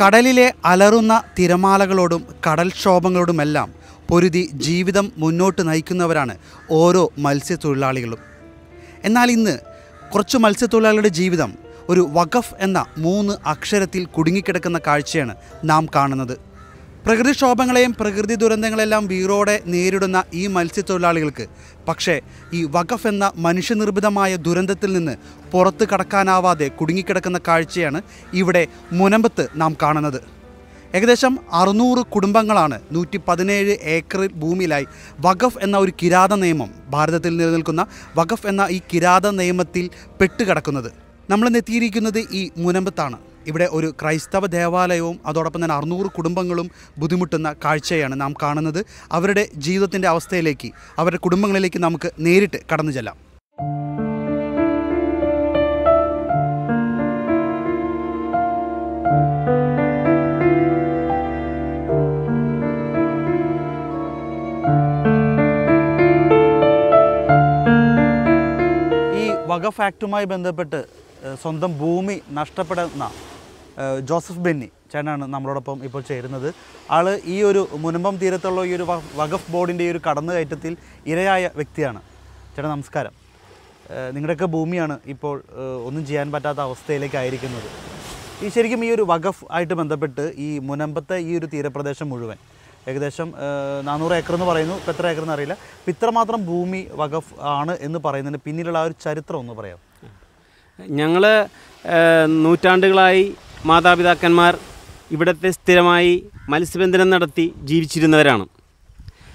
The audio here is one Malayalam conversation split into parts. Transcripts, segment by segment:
കടലിലെ അലറുന്ന തിരമാലകളോടും കടൽക്ഷോഭങ്ങളോടുമെല്ലാം പൊരുതി ജീവിതം മുന്നോട്ട് നയിക്കുന്നവരാണ് ഓരോ മത്സ്യത്തൊഴിലാളികളും എന്നാൽ ഇന്ന് കുറച്ച് മത്സ്യത്തൊഴിലാളികളുടെ ജീവിതം ഒരു വഖഫ് എന്ന മൂന്ന് അക്ഷരത്തിൽ കുടുങ്ങിക്കിടക്കുന്ന കാഴ്ചയാണ് നാം കാണുന്നത് പ്രകൃതിക്ഷോഭങ്ങളെയും പ്രകൃതി ദുരന്തങ്ങളെല്ലാം വീറോടെ നേരിടുന്ന ഈ മത്സ്യത്തൊഴിലാളികൾക്ക് പക്ഷേ ഈ വഖഫ് എന്ന മനുഷ്യനിർമ്മിതമായ ദുരന്തത്തിൽ നിന്ന് പുറത്ത് കടക്കാനാവാതെ കുടുങ്ങിക്കിടക്കുന്ന കാഴ്ചയാണ് ഇവിടെ മുനമ്പത്ത് നാം കാണുന്നത് ഏകദേശം അറുന്നൂറ് കുടുംബങ്ങളാണ് നൂറ്റി പതിനേഴ് ഏക്കർ ഭൂമിയിലായി വഖഫ് എന്ന ഒരു കിരാത നിയമം ഭാരതത്തിൽ നിലനിൽക്കുന്ന വഖഫ് എന്ന ഈ കിരാത നിയമത്തിൽ പെട്ടുകിടക്കുന്നത് നമ്മൾ എത്തിയിരിക്കുന്നത് ഈ മുനമ്പത്താണ് ഇവിടെ ഒരു ക്രൈസ്തവ ദേവാലയവും അതോടൊപ്പം തന്നെ അറുന്നൂറ് കുടുംബങ്ങളും ബുദ്ധിമുട്ടുന്ന കാഴ്ചയാണ് നാം കാണുന്നത് അവരുടെ ജീവിതത്തിൻ്റെ അവസ്ഥയിലേക്ക് അവരുടെ കുടുംബങ്ങളിലേക്ക് നമുക്ക് നേരിട്ട് കടന്നു ചെല്ലാം വകഫ് ബന്ധപ്പെട്ട് സ്വന്തം ഭൂമി നഷ്ടപ്പെടുന്ന ജോസഫ് ബെന്നി ചേട്ടനാണ് നമ്മളോടൊപ്പം ഇപ്പോൾ ചേരുന്നത് ആൾ ഈ ഒരു മുനമ്പം തീരത്തുള്ള ഈ ഒരു വഖഫ് ബോർഡിൻ്റെ ഈ ഒരു കടന്നുകയറ്റത്തിൽ ഇരയായ വ്യക്തിയാണ് ചേട്ടാ നമസ്കാരം നിങ്ങളുടെയൊക്കെ ഭൂമിയാണ് ഇപ്പോൾ ഒന്നും ചെയ്യാൻ പറ്റാത്ത അവസ്ഥയിലേക്കായിരിക്കുന്നത് ഈ ശരിക്കും ഈ ഒരു വഖഫ് ആയിട്ട് ബന്ധപ്പെട്ട് ഈ മുനമ്പത്തെ ഈ ഒരു തീരപ്രദേശം മുഴുവൻ ഏകദേശം നാനൂറ് ഏക്കർ എന്ന് പറയുന്നു ഇപ്പം എത്ര ഏക്കർ എന്ന് അറിയില്ല ഇപ്പം ഇത്രമാത്രം ഭൂമി വഖഫ് ആണ് എന്ന് പറയുന്നതിന് പിന്നിലുള്ള ആ ഒരു ചരിത്രം ഒന്ന് പറയാം ഞങ്ങൾ നൂറ്റാണ്ടുകളായി മാതാപിതാക്കന്മാർ ഇവിടുത്തെ സ്ഥിരമായി മത്സ്യബന്ധനം നടത്തി ജീവിച്ചിരുന്നവരാണ്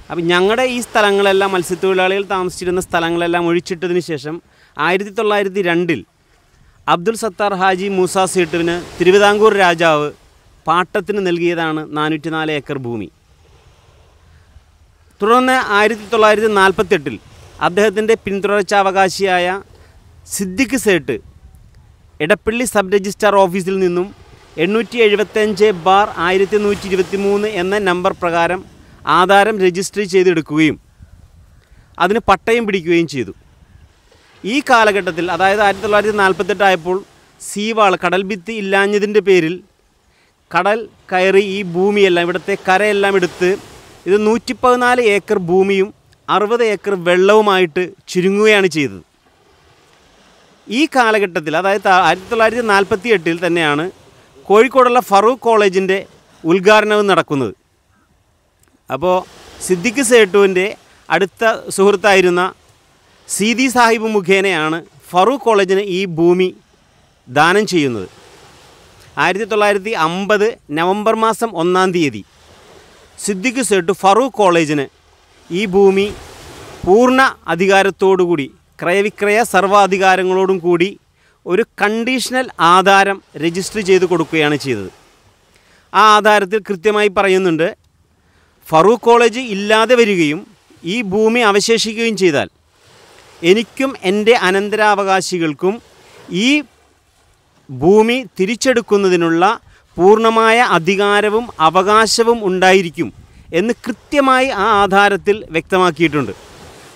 അപ്പം ഞങ്ങളുടെ ഈ സ്ഥലങ്ങളെല്ലാം മത്സ്യത്തൊഴിലാളികൾ താമസിച്ചിരുന്ന സ്ഥലങ്ങളെല്ലാം ഒഴിച്ചിട്ടതിന് ശേഷം ആയിരത്തി തൊള്ളായിരത്തി രണ്ടിൽ അബ്ദുൽ സത്താർ ഹാജി മൂസ സീട്ടുവിന് തിരുവിതാംകൂർ രാജാവ് പാട്ടത്തിന് നൽകിയതാണ് നാല് ഏക്കർ ഭൂമി തുടർന്ന് ആയിരത്തി തൊള്ളായിരത്തി നാൽപ്പത്തെട്ടിൽ അദ്ദേഹത്തിൻ്റെ പിന്തുടർച്ചാവകാശിയായ സിദ്ദിഖ് സേട്ട് എടപ്പള്ളി സബ് രജിസ്ട്രാർ ഓഫീസിൽ നിന്നും എണ്ണൂറ്റി എഴുപത്തഞ്ച് ബാർ ആയിരത്തി നൂറ്റി ഇരുപത്തി മൂന്ന് എന്ന നമ്പർ പ്രകാരം ആധാരം രജിസ്റ്റർ ചെയ്തെടുക്കുകയും അതിന് പട്ടയം പിടിക്കുകയും ചെയ്തു ഈ കാലഘട്ടത്തിൽ അതായത് ആയിരത്തി തൊള്ളായിരത്തി നാൽപ്പത്തെട്ടായപ്പോൾ സീവാൾ കടൽഭിത്തി ഇല്ലാഞ്ഞതിൻ്റെ പേരിൽ കടൽ കയറി ഈ ഭൂമിയെല്ലാം ഇവിടുത്തെ കരയെല്ലാം എടുത്ത് ഇത് നൂറ്റി ഏക്കർ ഭൂമിയും അറുപത് ഏക്കർ വെള്ളവുമായിട്ട് ചുരുങ്ങുകയാണ് ചെയ്തത് ഈ കാലഘട്ടത്തിൽ അതായത് ആയിരത്തി തൊള്ളായിരത്തി നാൽപ്പത്തി എട്ടിൽ തന്നെയാണ് കോഴിക്കോടുള്ള ഫറൂഖ് കോളേജിൻ്റെ ഉദ്ഘാടനവും നടക്കുന്നത് അപ്പോൾ സിദ്ദിഖ് സേട്ടുവിൻ്റെ അടുത്ത സുഹൃത്തായിരുന്ന സീതി സാഹിബ് മുഖേനയാണ് ഫറൂഖ് കോളേജിന് ഈ ഭൂമി ദാനം ചെയ്യുന്നത് ആയിരത്തി തൊള്ളായിരത്തി അമ്പത് നവംബർ മാസം ഒന്നാം തീയതി സിദ്ദിഖ് സേട്ടു ഫറൂഖ് കോളേജിന് ഈ ഭൂമി പൂർണ്ണ അധികാരത്തോടുകൂടി ക്രയവിക്രയ സർവാധികാരങ്ങളോടും കൂടി ഒരു കണ്ടീഷണൽ ആധാരം രജിസ്റ്റർ ചെയ്ത് കൊടുക്കുകയാണ് ചെയ്തത് ആ ആധാരത്തിൽ കൃത്യമായി പറയുന്നുണ്ട് ഫറൂഖ് കോളേജ് ഇല്ലാതെ വരികയും ഈ ഭൂമി അവശേഷിക്കുകയും ചെയ്താൽ എനിക്കും എൻ്റെ അനന്തരാവകാശികൾക്കും ഈ ഭൂമി തിരിച്ചെടുക്കുന്നതിനുള്ള പൂർണ്ണമായ അധികാരവും അവകാശവും ഉണ്ടായിരിക്കും എന്ന് കൃത്യമായി ആ ആധാരത്തിൽ വ്യക്തമാക്കിയിട്ടുണ്ട്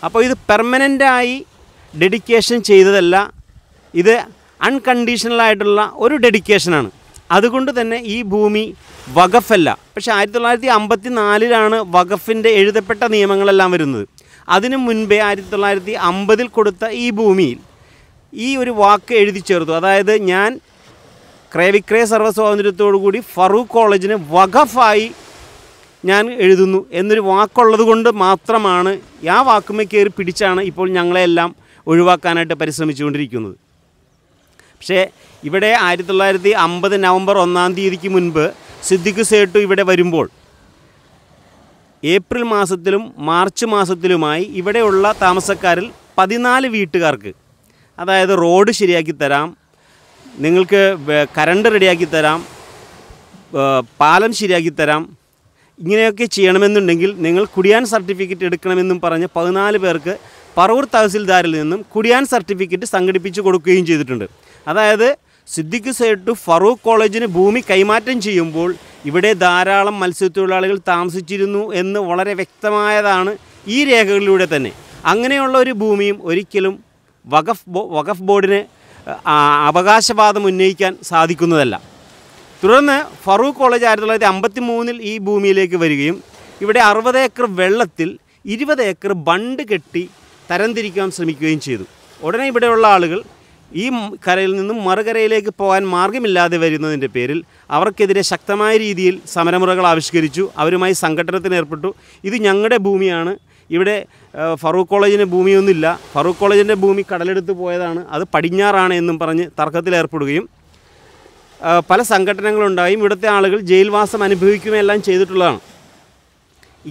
അപ്പോൾ ഇത് പെർമനൻ്റായി ഡെഡിക്കേഷൻ ചെയ്തതല്ല ഇത് അൺകണ്ടീഷണലായിട്ടുള്ള ഒരു ഡെഡിക്കേഷനാണ് അതുകൊണ്ട് തന്നെ ഈ ഭൂമി വഖഫല്ല പക്ഷേ ആയിരത്തി തൊള്ളായിരത്തി അമ്പത്തി നാലിലാണ് വഖഫിൻ്റെ എഴുതപ്പെട്ട നിയമങ്ങളെല്ലാം വരുന്നത് അതിനു മുൻപേ ആയിരത്തി തൊള്ളായിരത്തി അമ്പതിൽ കൊടുത്ത ഈ ഭൂമിയിൽ ഈ ഒരു വാക്ക് എഴുതി ചേർത്തു അതായത് ഞാൻ ക്രയവിക്രയ സർവ്വസ്വാതന്ത്ര്യത്തോടു കൂടി ഫറൂഖ് കോളേജിന് വഖഫായി ഞാൻ എഴുതുന്നു എന്നൊരു വാക്കുള്ളത് കൊണ്ട് മാത്രമാണ് ആ വാക്കുമേ കയറി പിടിച്ചാണ് ഇപ്പോൾ ഞങ്ങളെല്ലാം ഒഴിവാക്കാനായിട്ട് പരിശ്രമിച്ചുകൊണ്ടിരിക്കുന്നത് പക്ഷേ ഇവിടെ ആയിരത്തി തൊള്ളായിരത്തി അമ്പത് നവംബർ ഒന്നാം തീയതിക്ക് മുൻപ് സിദ്ദിഖ് സേട്ടു ഇവിടെ വരുമ്പോൾ ഏപ്രിൽ മാസത്തിലും മാർച്ച് മാസത്തിലുമായി ഇവിടെയുള്ള താമസക്കാരിൽ പതിനാല് വീട്ടുകാർക്ക് അതായത് റോഡ് ശരിയാക്കി തരാം നിങ്ങൾക്ക് കറണ്ട് റെഡിയാക്കി തരാം പാലം ശരിയാക്കി തരാം ഇങ്ങനെയൊക്കെ ചെയ്യണമെന്നുണ്ടെങ്കിൽ നിങ്ങൾ കുടിയാൻ സർട്ടിഫിക്കറ്റ് എടുക്കണമെന്നും പറഞ്ഞ് പതിനാല് പേർക്ക് പറവൂർ തഹസിൽദാരിൽ നിന്നും കുടിയാൻ സർട്ടിഫിക്കറ്റ് സംഘടിപ്പിച്ചു കൊടുക്കുകയും ചെയ്തിട്ടുണ്ട് അതായത് സിദ്ദിഖ് ടു ഫറൂഖ് കോളേജിന് ഭൂമി കൈമാറ്റം ചെയ്യുമ്പോൾ ഇവിടെ ധാരാളം മത്സ്യത്തൊഴിലാളികൾ താമസിച്ചിരുന്നു എന്ന് വളരെ വ്യക്തമായതാണ് ഈ രേഖകളിലൂടെ തന്നെ അങ്ങനെയുള്ള ഒരു ഭൂമിയും ഒരിക്കലും വഖഫ് വഖഫ് ബോർഡിന് അവകാശവാദം ഉന്നയിക്കാൻ സാധിക്കുന്നതല്ല തുടർന്ന് ഫറൂഖ് കോളേജ് ആയിരത്തി തൊള്ളായിരത്തി അമ്പത്തി മൂന്നിൽ ഈ ഭൂമിയിലേക്ക് വരികയും ഇവിടെ അറുപത് ഏക്കർ വെള്ളത്തിൽ ഇരുപത് ഏക്കർ ബണ്ട് കെട്ടി തരംതിരിക്കാൻ ശ്രമിക്കുകയും ചെയ്തു ഉടനെ ഇവിടെയുള്ള ആളുകൾ ഈ കരയിൽ നിന്നും മറുകരയിലേക്ക് പോകാൻ മാർഗമില്ലാതെ വരുന്നതിൻ്റെ പേരിൽ അവർക്കെതിരെ ശക്തമായ രീതിയിൽ സമരമുറകൾ ആവിഷ്കരിച്ചു അവരുമായി സംഘടനത്തിന് ഏർപ്പെട്ടു ഇത് ഞങ്ങളുടെ ഭൂമിയാണ് ഇവിടെ ഫറൂഖ് കോളേജിന് ഭൂമിയൊന്നുമില്ല ഫറൂഖ് കോളേജിൻ്റെ ഭൂമി കടലെടുത്ത് പോയതാണ് അത് പടിഞ്ഞാറാണ് എന്നും പറഞ്ഞ് തർക്കത്തിലേർപ്പെടുകയും പല സംഘടനകളുണ്ടായും ഇവിടുത്തെ ആളുകൾ ജയിൽവാസം അനുഭവിക്കുകയും എല്ലാം ചെയ്തിട്ടുള്ളതാണ്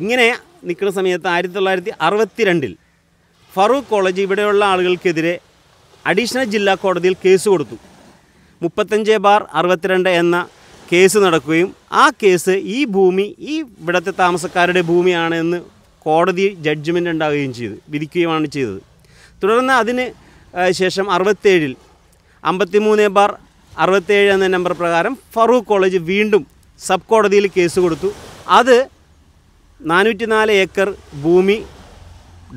ഇങ്ങനെ നിൽക്കുന്ന സമയത്ത് ആയിരത്തി തൊള്ളായിരത്തി അറുപത്തി രണ്ടിൽ ഫറൂഖ് കോളേജ് ഇവിടെയുള്ള ആളുകൾക്കെതിരെ അഡീഷണൽ ജില്ലാ കോടതിയിൽ കേസ് കൊടുത്തു മുപ്പത്തഞ്ച് ബാർ അറുപത്തിരണ്ട് എന്ന കേസ് നടക്കുകയും ആ കേസ് ഈ ഭൂമി ഈ ഇവിടുത്തെ താമസക്കാരുടെ ഭൂമിയാണ് എന്ന് കോടതി ജഡ്ജ്മെൻ്റ് ഉണ്ടാവുകയും ചെയ്തു വിധിക്കുകയുമാണ് ചെയ്തത് തുടർന്ന് അതിന് ശേഷം അറുപത്തേഴിൽ അമ്പത്തിമൂന്ന് ബാർ അറുപത്തേഴ് എന്ന നമ്പർ പ്രകാരം ഫറൂഖ് കോളേജ് വീണ്ടും സബ് കോടതിയിൽ കേസ് കൊടുത്തു അത് നാനൂറ്റി നാല് ഏക്കർ ഭൂമി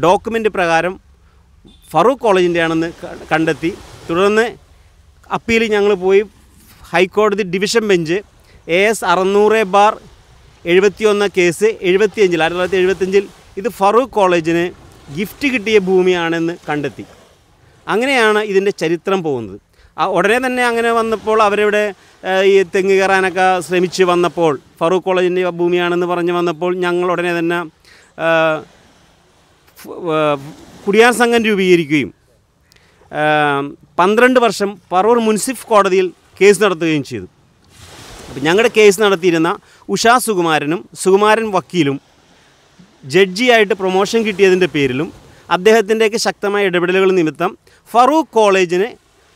ഡോക്യുമെൻ്റ് പ്രകാരം ഫറൂഖ് കോളേജിൻ്റെ ആണെന്ന് കണ്ടെത്തി തുടർന്ന് അപ്പീൽ ഞങ്ങൾ പോയി ഹൈക്കോടതി ഡിവിഷൻ ബെഞ്ച് എ എസ് അറുന്നൂറ് ബാർ എഴുപത്തിയൊന്ന് കേസ് എഴുപത്തിയഞ്ചിൽ ആയിരത്തി തൊള്ളായിരത്തി എഴുപത്തിയഞ്ചിൽ ഇത് ഫറൂഖ് കോളേജിന് ഗിഫ്റ്റ് കിട്ടിയ ഭൂമിയാണെന്ന് കണ്ടെത്തി അങ്ങനെയാണ് ഇതിൻ്റെ ചരിത്രം പോകുന്നത് ഉടനെ തന്നെ അങ്ങനെ വന്നപ്പോൾ അവരിവിടെ ഈ തെങ്ങ് കയറാനൊക്കെ ശ്രമിച്ച് വന്നപ്പോൾ ഫറൂഖ് കോളേജിൻ്റെ ഭൂമിയാണെന്ന് പറഞ്ഞ് വന്നപ്പോൾ ഞങ്ങൾ ഉടനെ തന്നെ കുടിയാർ സംഘം രൂപീകരിക്കുകയും പന്ത്രണ്ട് വർഷം പറവൂർ മുൻസിഫ് കോടതിയിൽ കേസ് നടത്തുകയും ചെയ്തു അപ്പം ഞങ്ങളുടെ കേസ് നടത്തിയിരുന്ന ഉഷാ സുകുമാരനും സുകുമാരൻ വക്കീലും ജഡ്ജിയായിട്ട് പ്രൊമോഷൻ കിട്ടിയതിൻ്റെ പേരിലും അദ്ദേഹത്തിൻ്റെയൊക്കെ ശക്തമായ ഇടപെടലുകൾ നിമിത്തം ഫറൂഖ് കോളേജിന്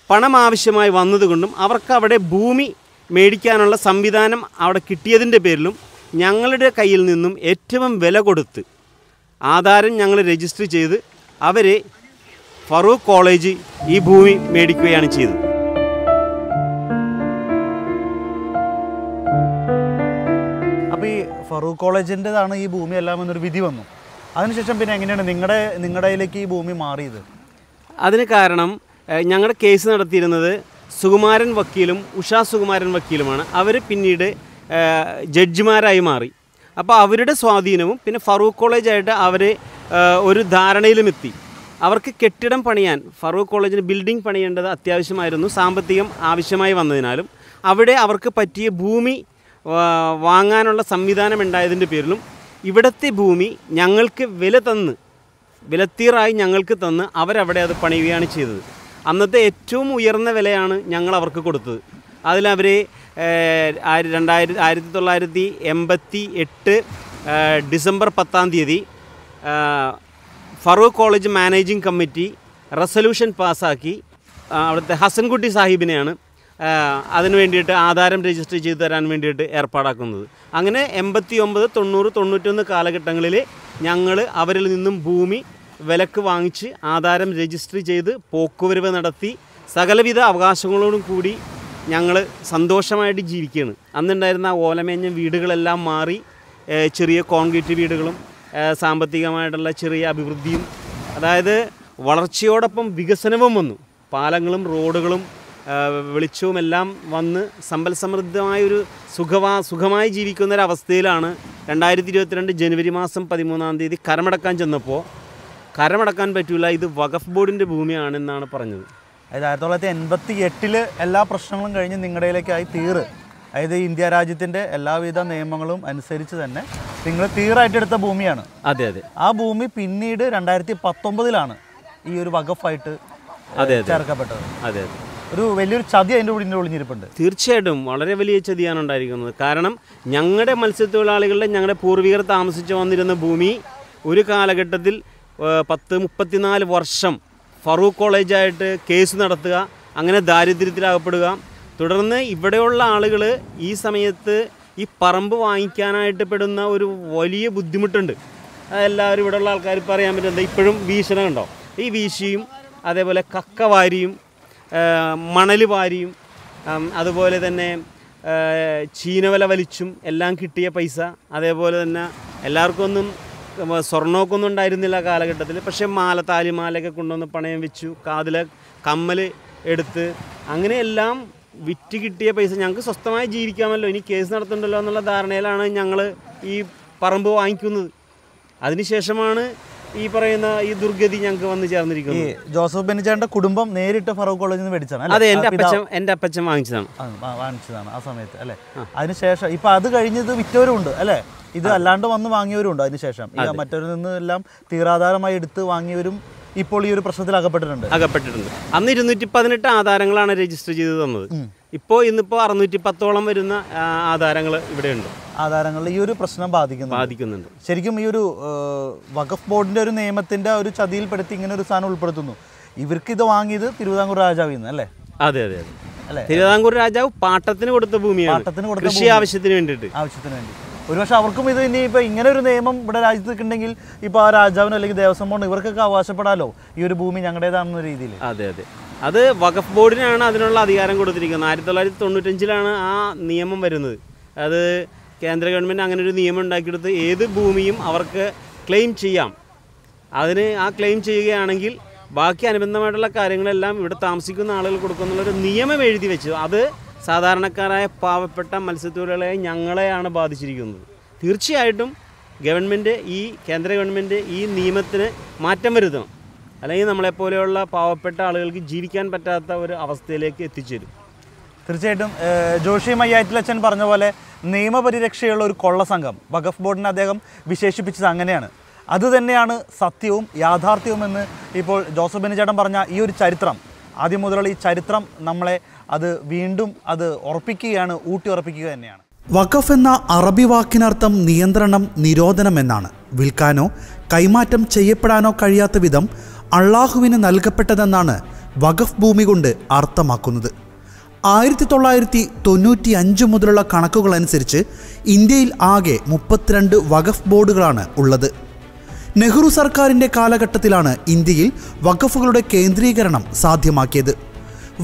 പണം ആവശ്യമായി വന്നതുകൊണ്ടും അവർക്ക് അവിടെ ഭൂമി മേടിക്കാനുള്ള സംവിധാനം അവിടെ കിട്ടിയതിൻ്റെ പേരിലും ഞങ്ങളുടെ കയ്യിൽ നിന്നും ഏറ്റവും വില കൊടുത്ത് ആധാരം ഞങ്ങൾ രജിസ്റ്റർ ചെയ്ത് അവർ ഫറൂഖ് കോളേജ് ഈ ഭൂമി മേടിക്കുകയാണ് ചെയ്തത് അപ്പോൾ ഈ ഫറൂഖ് കോളേജിൻ്റെതാണ് ഈ ഭൂമി എല്ലാം എന്നൊരു വിധി വന്നു അതിനുശേഷം പിന്നെ എങ്ങനെയാണ് നിങ്ങളുടെ നിങ്ങളുടെയിലേക്ക് ഈ ഭൂമി മാറിയത് അതിന് കാരണം ഞങ്ങളുടെ കേസ് നടത്തിയിരുന്നത് സുകുമാരൻ വക്കീലും ഉഷാ സുകുമാരൻ വക്കീലുമാണ് അവർ പിന്നീട് ജഡ്ജിമാരായി മാറി അപ്പോൾ അവരുടെ സ്വാധീനവും പിന്നെ ഫറൂഖ് കോളേജായിട്ട് അവർ ഒരു ധാരണയിലും എത്തി അവർക്ക് കെട്ടിടം പണിയാൻ ഫറൂഖ് കോളേജിന് ബിൽഡിംഗ് പണിയേണ്ടത് അത്യാവശ്യമായിരുന്നു സാമ്പത്തികം ആവശ്യമായി വന്നതിനാലും അവിടെ അവർക്ക് പറ്റിയ ഭൂമി വാങ്ങാനുള്ള സംവിധാനം ഉണ്ടായതിൻ്റെ പേരിലും ഇവിടുത്തെ ഭൂമി ഞങ്ങൾക്ക് വില തന്ന് വിലത്തീറായി ഞങ്ങൾക്ക് തന്ന് അവരവിടെ അത് പണിയുകയാണ് ചെയ്തത് അന്നത്തെ ഏറ്റവും ഉയർന്ന വിലയാണ് ഞങ്ങൾ അവർക്ക് കൊടുത്തത് അതിലവർ രണ്ടായിരത്തി ആയിരത്തി തൊള്ളായിരത്തി എൺപത്തി എട്ട് ഡിസംബർ പത്താം തീയതി Farook college managing committee resolution പാസ്സാക്കി അവിടുത്തെ ഹസൻകുട്ടി സാഹിബിനെയാണ് അതിന് വേണ്ടിയിട്ട് ആധാരം രജിസ്റ്റർ ചെയ്തു തരാൻ വേണ്ടിയിട്ട് ഏർപ്പാടാക്കുന്നത് അങ്ങനെ എൺപത്തി ഒമ്പത് തൊണ്ണൂറ് തൊണ്ണൂറ്റൊന്ന് കാലഘട്ടങ്ങളിൽ ഞങ്ങൾ അവരിൽ നിന്നും ഭൂമി വിലക്ക് വാങ്ങിച്ച് ആധാരം രജിസ്റ്റർ ചെയ്ത് പോക്കുവരവ് നടത്തി സകലവിധ അവകാശങ്ങളോടും കൂടി ഞങ്ങൾ സന്തോഷമായിട്ട് ജീവിക്കുകയാണ് അന്നുണ്ടായിരുന്ന ഓലമേഞ്ഞ വീടുകളെല്ലാം മാറി ചെറിയ കോൺക്രീറ്റ് വീടുകളും സാമ്പത്തികമായിട്ടുള്ള ചെറിയ അഭിവൃദ്ധിയും അതായത് വളർച്ചയോടൊപ്പം വികസനവും വന്നു പാലങ്ങളും റോഡുകളും എല്ലാം വന്ന് സമ്പൽ സമൃദ്ധമായൊരു സുഖവാ സുഖമായി ജീവിക്കുന്ന ഒരു അവസ്ഥയിലാണ് രണ്ടായിരത്തി ഇരുപത്തിരണ്ട് ജനുവരി മാസം പതിമൂന്നാം തീയതി കരമടക്കാൻ ചെന്നപ്പോൾ കരമടക്കാൻ പറ്റില്ല ഇത് വഖഫ് ബോർഡിൻ്റെ ഭൂമിയാണെന്നാണ് പറഞ്ഞത് അതായത് ആയിരത്തി തൊള്ളായിരത്തി എൺപത്തി എട്ടിൽ എല്ലാ പ്രശ്നങ്ങളും കഴിഞ്ഞ് നിങ്ങളുടെയിലേക്കായി തീറ് അതായത് ഇന്ത്യ രാജ്യത്തിൻ്റെ എല്ലാവിധ നിയമങ്ങളും അനുസരിച്ച് തന്നെ നിങ്ങൾ തീറായിട്ടെടുത്ത ഭൂമിയാണ് അതെ അതെ ആ ഭൂമി പിന്നീട് രണ്ടായിരത്തി പത്തൊമ്പതിലാണ് ഈ ഒരു വകഫായിട്ട് അതെ ചേർക്കപ്പെട്ടത് അതെ അതെ ഒരു വലിയൊരു ചതി അതിൻ്റെ ഉള്ളിൻ്റെ ഒളിഞ്ഞിരിപ്പുണ്ട് തീർച്ചയായിട്ടും വളരെ വലിയ ചതിയാണ് ഉണ്ടായിരിക്കുന്നത് കാരണം ഞങ്ങളുടെ മത്സ്യത്തൊഴിലാളികളുടെ ഞങ്ങളുടെ പൂർവികർ താമസിച്ചു വന്നിരുന്ന ഭൂമി ഒരു കാലഘട്ടത്തിൽ പത്ത് മുപ്പത്തിനാല് വർഷം ഫറൂഖ് കോളേജായിട്ട് കേസ് നടത്തുക അങ്ങനെ ദാരിദ്ര്യത്തിലാകപ്പെടുക തുടർന്ന് ഇവിടെയുള്ള ആളുകൾ ഈ സമയത്ത് ഈ പറമ്പ് വാങ്ങിക്കാനായിട്ട് പെടുന്ന ഒരു വലിയ ബുദ്ധിമുട്ടുണ്ട് അതെല്ലാവരും ഇവിടെയുള്ള ആൾക്കാർ പറയാൻ പറ്റുന്നത് ഇപ്പോഴും വീശണം ഉണ്ടോ ഈ വീശിയും അതേപോലെ കക്ക വാരിയും മണൽ വാരിയും അതുപോലെ തന്നെ ചീനവല വലിച്ചും എല്ലാം കിട്ടിയ പൈസ അതേപോലെ തന്നെ എല്ലാവർക്കൊന്നും സ്വർണ്ണമൊക്കെ ഉണ്ടായിരുന്നില്ല കാലഘട്ടത്തിൽ പക്ഷേ മാല താലിമാലയൊക്കെ കൊണ്ടുവന്ന് പണയം വെച്ചു കാതിലെ കമ്മൽ എടുത്ത് അങ്ങനെ എല്ലാം വിറ്റ് കിട്ടിയ പൈസ ഞങ്ങൾക്ക് സ്വസ്ഥമായി ജീവിക്കാമല്ലോ ഇനി കേസ് നടത്തുന്നുണ്ടല്ലോ എന്നുള്ള ധാരണയിലാണ് ഞങ്ങൾ ഈ പറമ്പ് വാങ്ങിക്കുന്നത് അതിനുശേഷമാണ് ഈ പറയുന്ന ഈ ദുർഗതി ഞങ്ങൾക്ക് വന്ന് ചേർന്നിരിക്കുന്നത് ജോസഫ് ബെനിച്ചാന്റെ കുടുംബം നേരിട്ട് ഫറൂഖ് കോളേജിൽ നിന്ന് മേടിച്ചാണ് അതെ എന്റെ അപ്പച്ചൻ എന്റെ അപ്പച്ചൻ വാങ്ങിച്ചതാണ് വാങ്ങിച്ചതാണ് ആ സമയത്ത് അല്ലേ അതിനുശേഷം ഇപ്പൊ അത് കഴിഞ്ഞത് വിറ്റവരും ഉണ്ട് അല്ലേ ഇത് അല്ലാണ്ട് വന്ന് വാങ്ങിയവരുണ്ട് അതിനുശേഷം മറ്റൊരു നിന്ന് എല്ലാം തീരാധാരമായി എടുത്ത് വാങ്ങിയവരും ഇപ്പോൾ ഈ ഒരു പ്രശ്നത്തിൽ അകപ്പെട്ടിട്ടുണ്ട് അകപ്പെട്ടിട്ടുണ്ട് അന്ന് ഇരുന്നൂറ്റി പതിനെട്ട് ആധാരങ്ങളാണ് രജിസ്റ്റർ ചെയ്ത് തന്നത് ഇപ്പോൾ ഇന്നിപ്പോൾ അറുന്നൂറ്റി പത്തോളം വരുന്ന ആധാരങ്ങൾ ഇവിടെയുണ്ട് ആധാരങ്ങൾ ഈ ഒരു പ്രശ്നം ബാധിക്കുന്നു ബാധിക്കുന്നുണ്ട് ശരിക്കും ഈ ഒരു വഖഫ് ബോർഡിന്റെ ഒരു നിയമത്തിന്റെ ഒരു ചതിയിൽപ്പെടുത്തി ഇങ്ങനെ ഒരു സാധനം ഉൾപ്പെടുത്തുന്നു ഇവർക്ക് ഇത് വാങ്ങിയത് തിരുവിതാംകൂർ രാജാവിൽ നിന്ന് അല്ലേ അതെ അതെ അതെ തിരുവിതാംകൂർ രാജാവ് പാട്ടത്തിന് കൊടുത്ത ഭൂമിയാണ് പാട്ടത്തിന് കൊടുത്ത കൃഷി ആവശ്യത്തിന് വേണ്ടിയിട്ട് ആവശ്യത്തിന് വേണ്ടി ഒരുപക്ഷെ അവർക്കും ഇത് ഇനിയിപ്പോൾ ഇങ്ങനെ ഒരു നിയമം ഇവിടെ രാജ്യത്ത് നിൽക്കുന്നുണ്ടെങ്കിൽ ഇപ്പോൾ ആ രാജാവിനോ അല്ലെങ്കിൽ ദേവസ്വം ബോർഡ് ഇവർക്കൊക്കെ അവകാശപ്പെടാലോ ഈ ഒരു ഭൂമി ഞങ്ങളുടേതാണെന്ന രീതിയിൽ അതെ അതെ അത് വഖഫ് ബോർഡിനാണ് അതിനുള്ള അധികാരം കൊടുത്തിരിക്കുന്നത് ആയിരത്തി തൊള്ളായിരത്തി തൊണ്ണൂറ്റഞ്ചിലാണ് ആ നിയമം വരുന്നത് അത് കേന്ദ്ര ഗവൺമെൻറ് അങ്ങനെ ഒരു നിയമം ഉണ്ടാക്കിയെടുത്ത് ഏത് ഭൂമിയും അവർക്ക് ക്ലെയിം ചെയ്യാം അതിന് ആ ക്ലെയിം ചെയ്യുകയാണെങ്കിൽ ബാക്കി അനുബന്ധമായിട്ടുള്ള കാര്യങ്ങളെല്ലാം ഇവിടെ താമസിക്കുന്ന ആളുകൾ കൊടുക്കുന്നുള്ളൊരു നിയമം എഴുതി വെച്ചു അത് സാധാരണക്കാരായ പാവപ്പെട്ട മത്സ്യത്തൊഴിലാളികളെ ഞങ്ങളെയാണ് ബാധിച്ചിരിക്കുന്നത് തീർച്ചയായിട്ടും ഗവൺമെൻറ് ഈ കേന്ദ്ര ഗവൺമെൻറ് ഈ നിയമത്തിന് മാറ്റം വരുത്തണം അല്ലെങ്കിൽ നമ്മളെപ്പോലെയുള്ള പാവപ്പെട്ട ആളുകൾക്ക് ജീവിക്കാൻ പറ്റാത്ത ഒരു അവസ്ഥയിലേക്ക് എത്തിച്ചേരും തീർച്ചയായിട്ടും ജോഷി മയ്യാറ്റിലച്ചൻ പറഞ്ഞ പോലെ നിയമപരിരക്ഷയുള്ള ഒരു കൊള്ള സംഘം വഖഫ് ബോർഡിനെ അദ്ദേഹം വിശേഷിപ്പിച്ചത് അങ്ങനെയാണ് അതുതന്നെയാണ് സത്യവും യാഥാർത്ഥ്യവും എന്ന് ഇപ്പോൾ ജോസഫ് ബെനിചേട്ടൻ പറഞ്ഞ ഈ ഒരു ചരിത്രം ആദ്യം മുതലുള്ള ഈ ചരിത്രം നമ്മളെ അത് വീണ്ടും അത് ഉറപ്പിക്കുകയാണ് ഊട്ടി ഉറപ്പിക്കുക തന്നെയാണ് വഖഫ് എന്ന അറബി വാക്കിനർത്ഥം നിയന്ത്രണം നിരോധനം എന്നാണ് വിൽക്കാനോ കൈമാറ്റം ചെയ്യപ്പെടാനോ കഴിയാത്ത വിധം അള്ളാഹുവിന് നൽകപ്പെട്ടതെന്നാണ് വഖഫ് ഭൂമി കൊണ്ട് അർത്ഥമാക്കുന്നത് ആയിരത്തി തൊള്ളായിരത്തി തൊണ്ണൂറ്റി അഞ്ച് മുതലുള്ള കണക്കുകൾ അനുസരിച്ച് ഇന്ത്യയിൽ ആകെ മുപ്പത്തിരണ്ട് വഖഫ് ബോർഡുകളാണ് ഉള്ളത് നെഹ്റു സർക്കാരിൻ്റെ കാലഘട്ടത്തിലാണ് ഇന്ത്യയിൽ വഖഫുകളുടെ കേന്ദ്രീകരണം സാധ്യമാക്കിയത്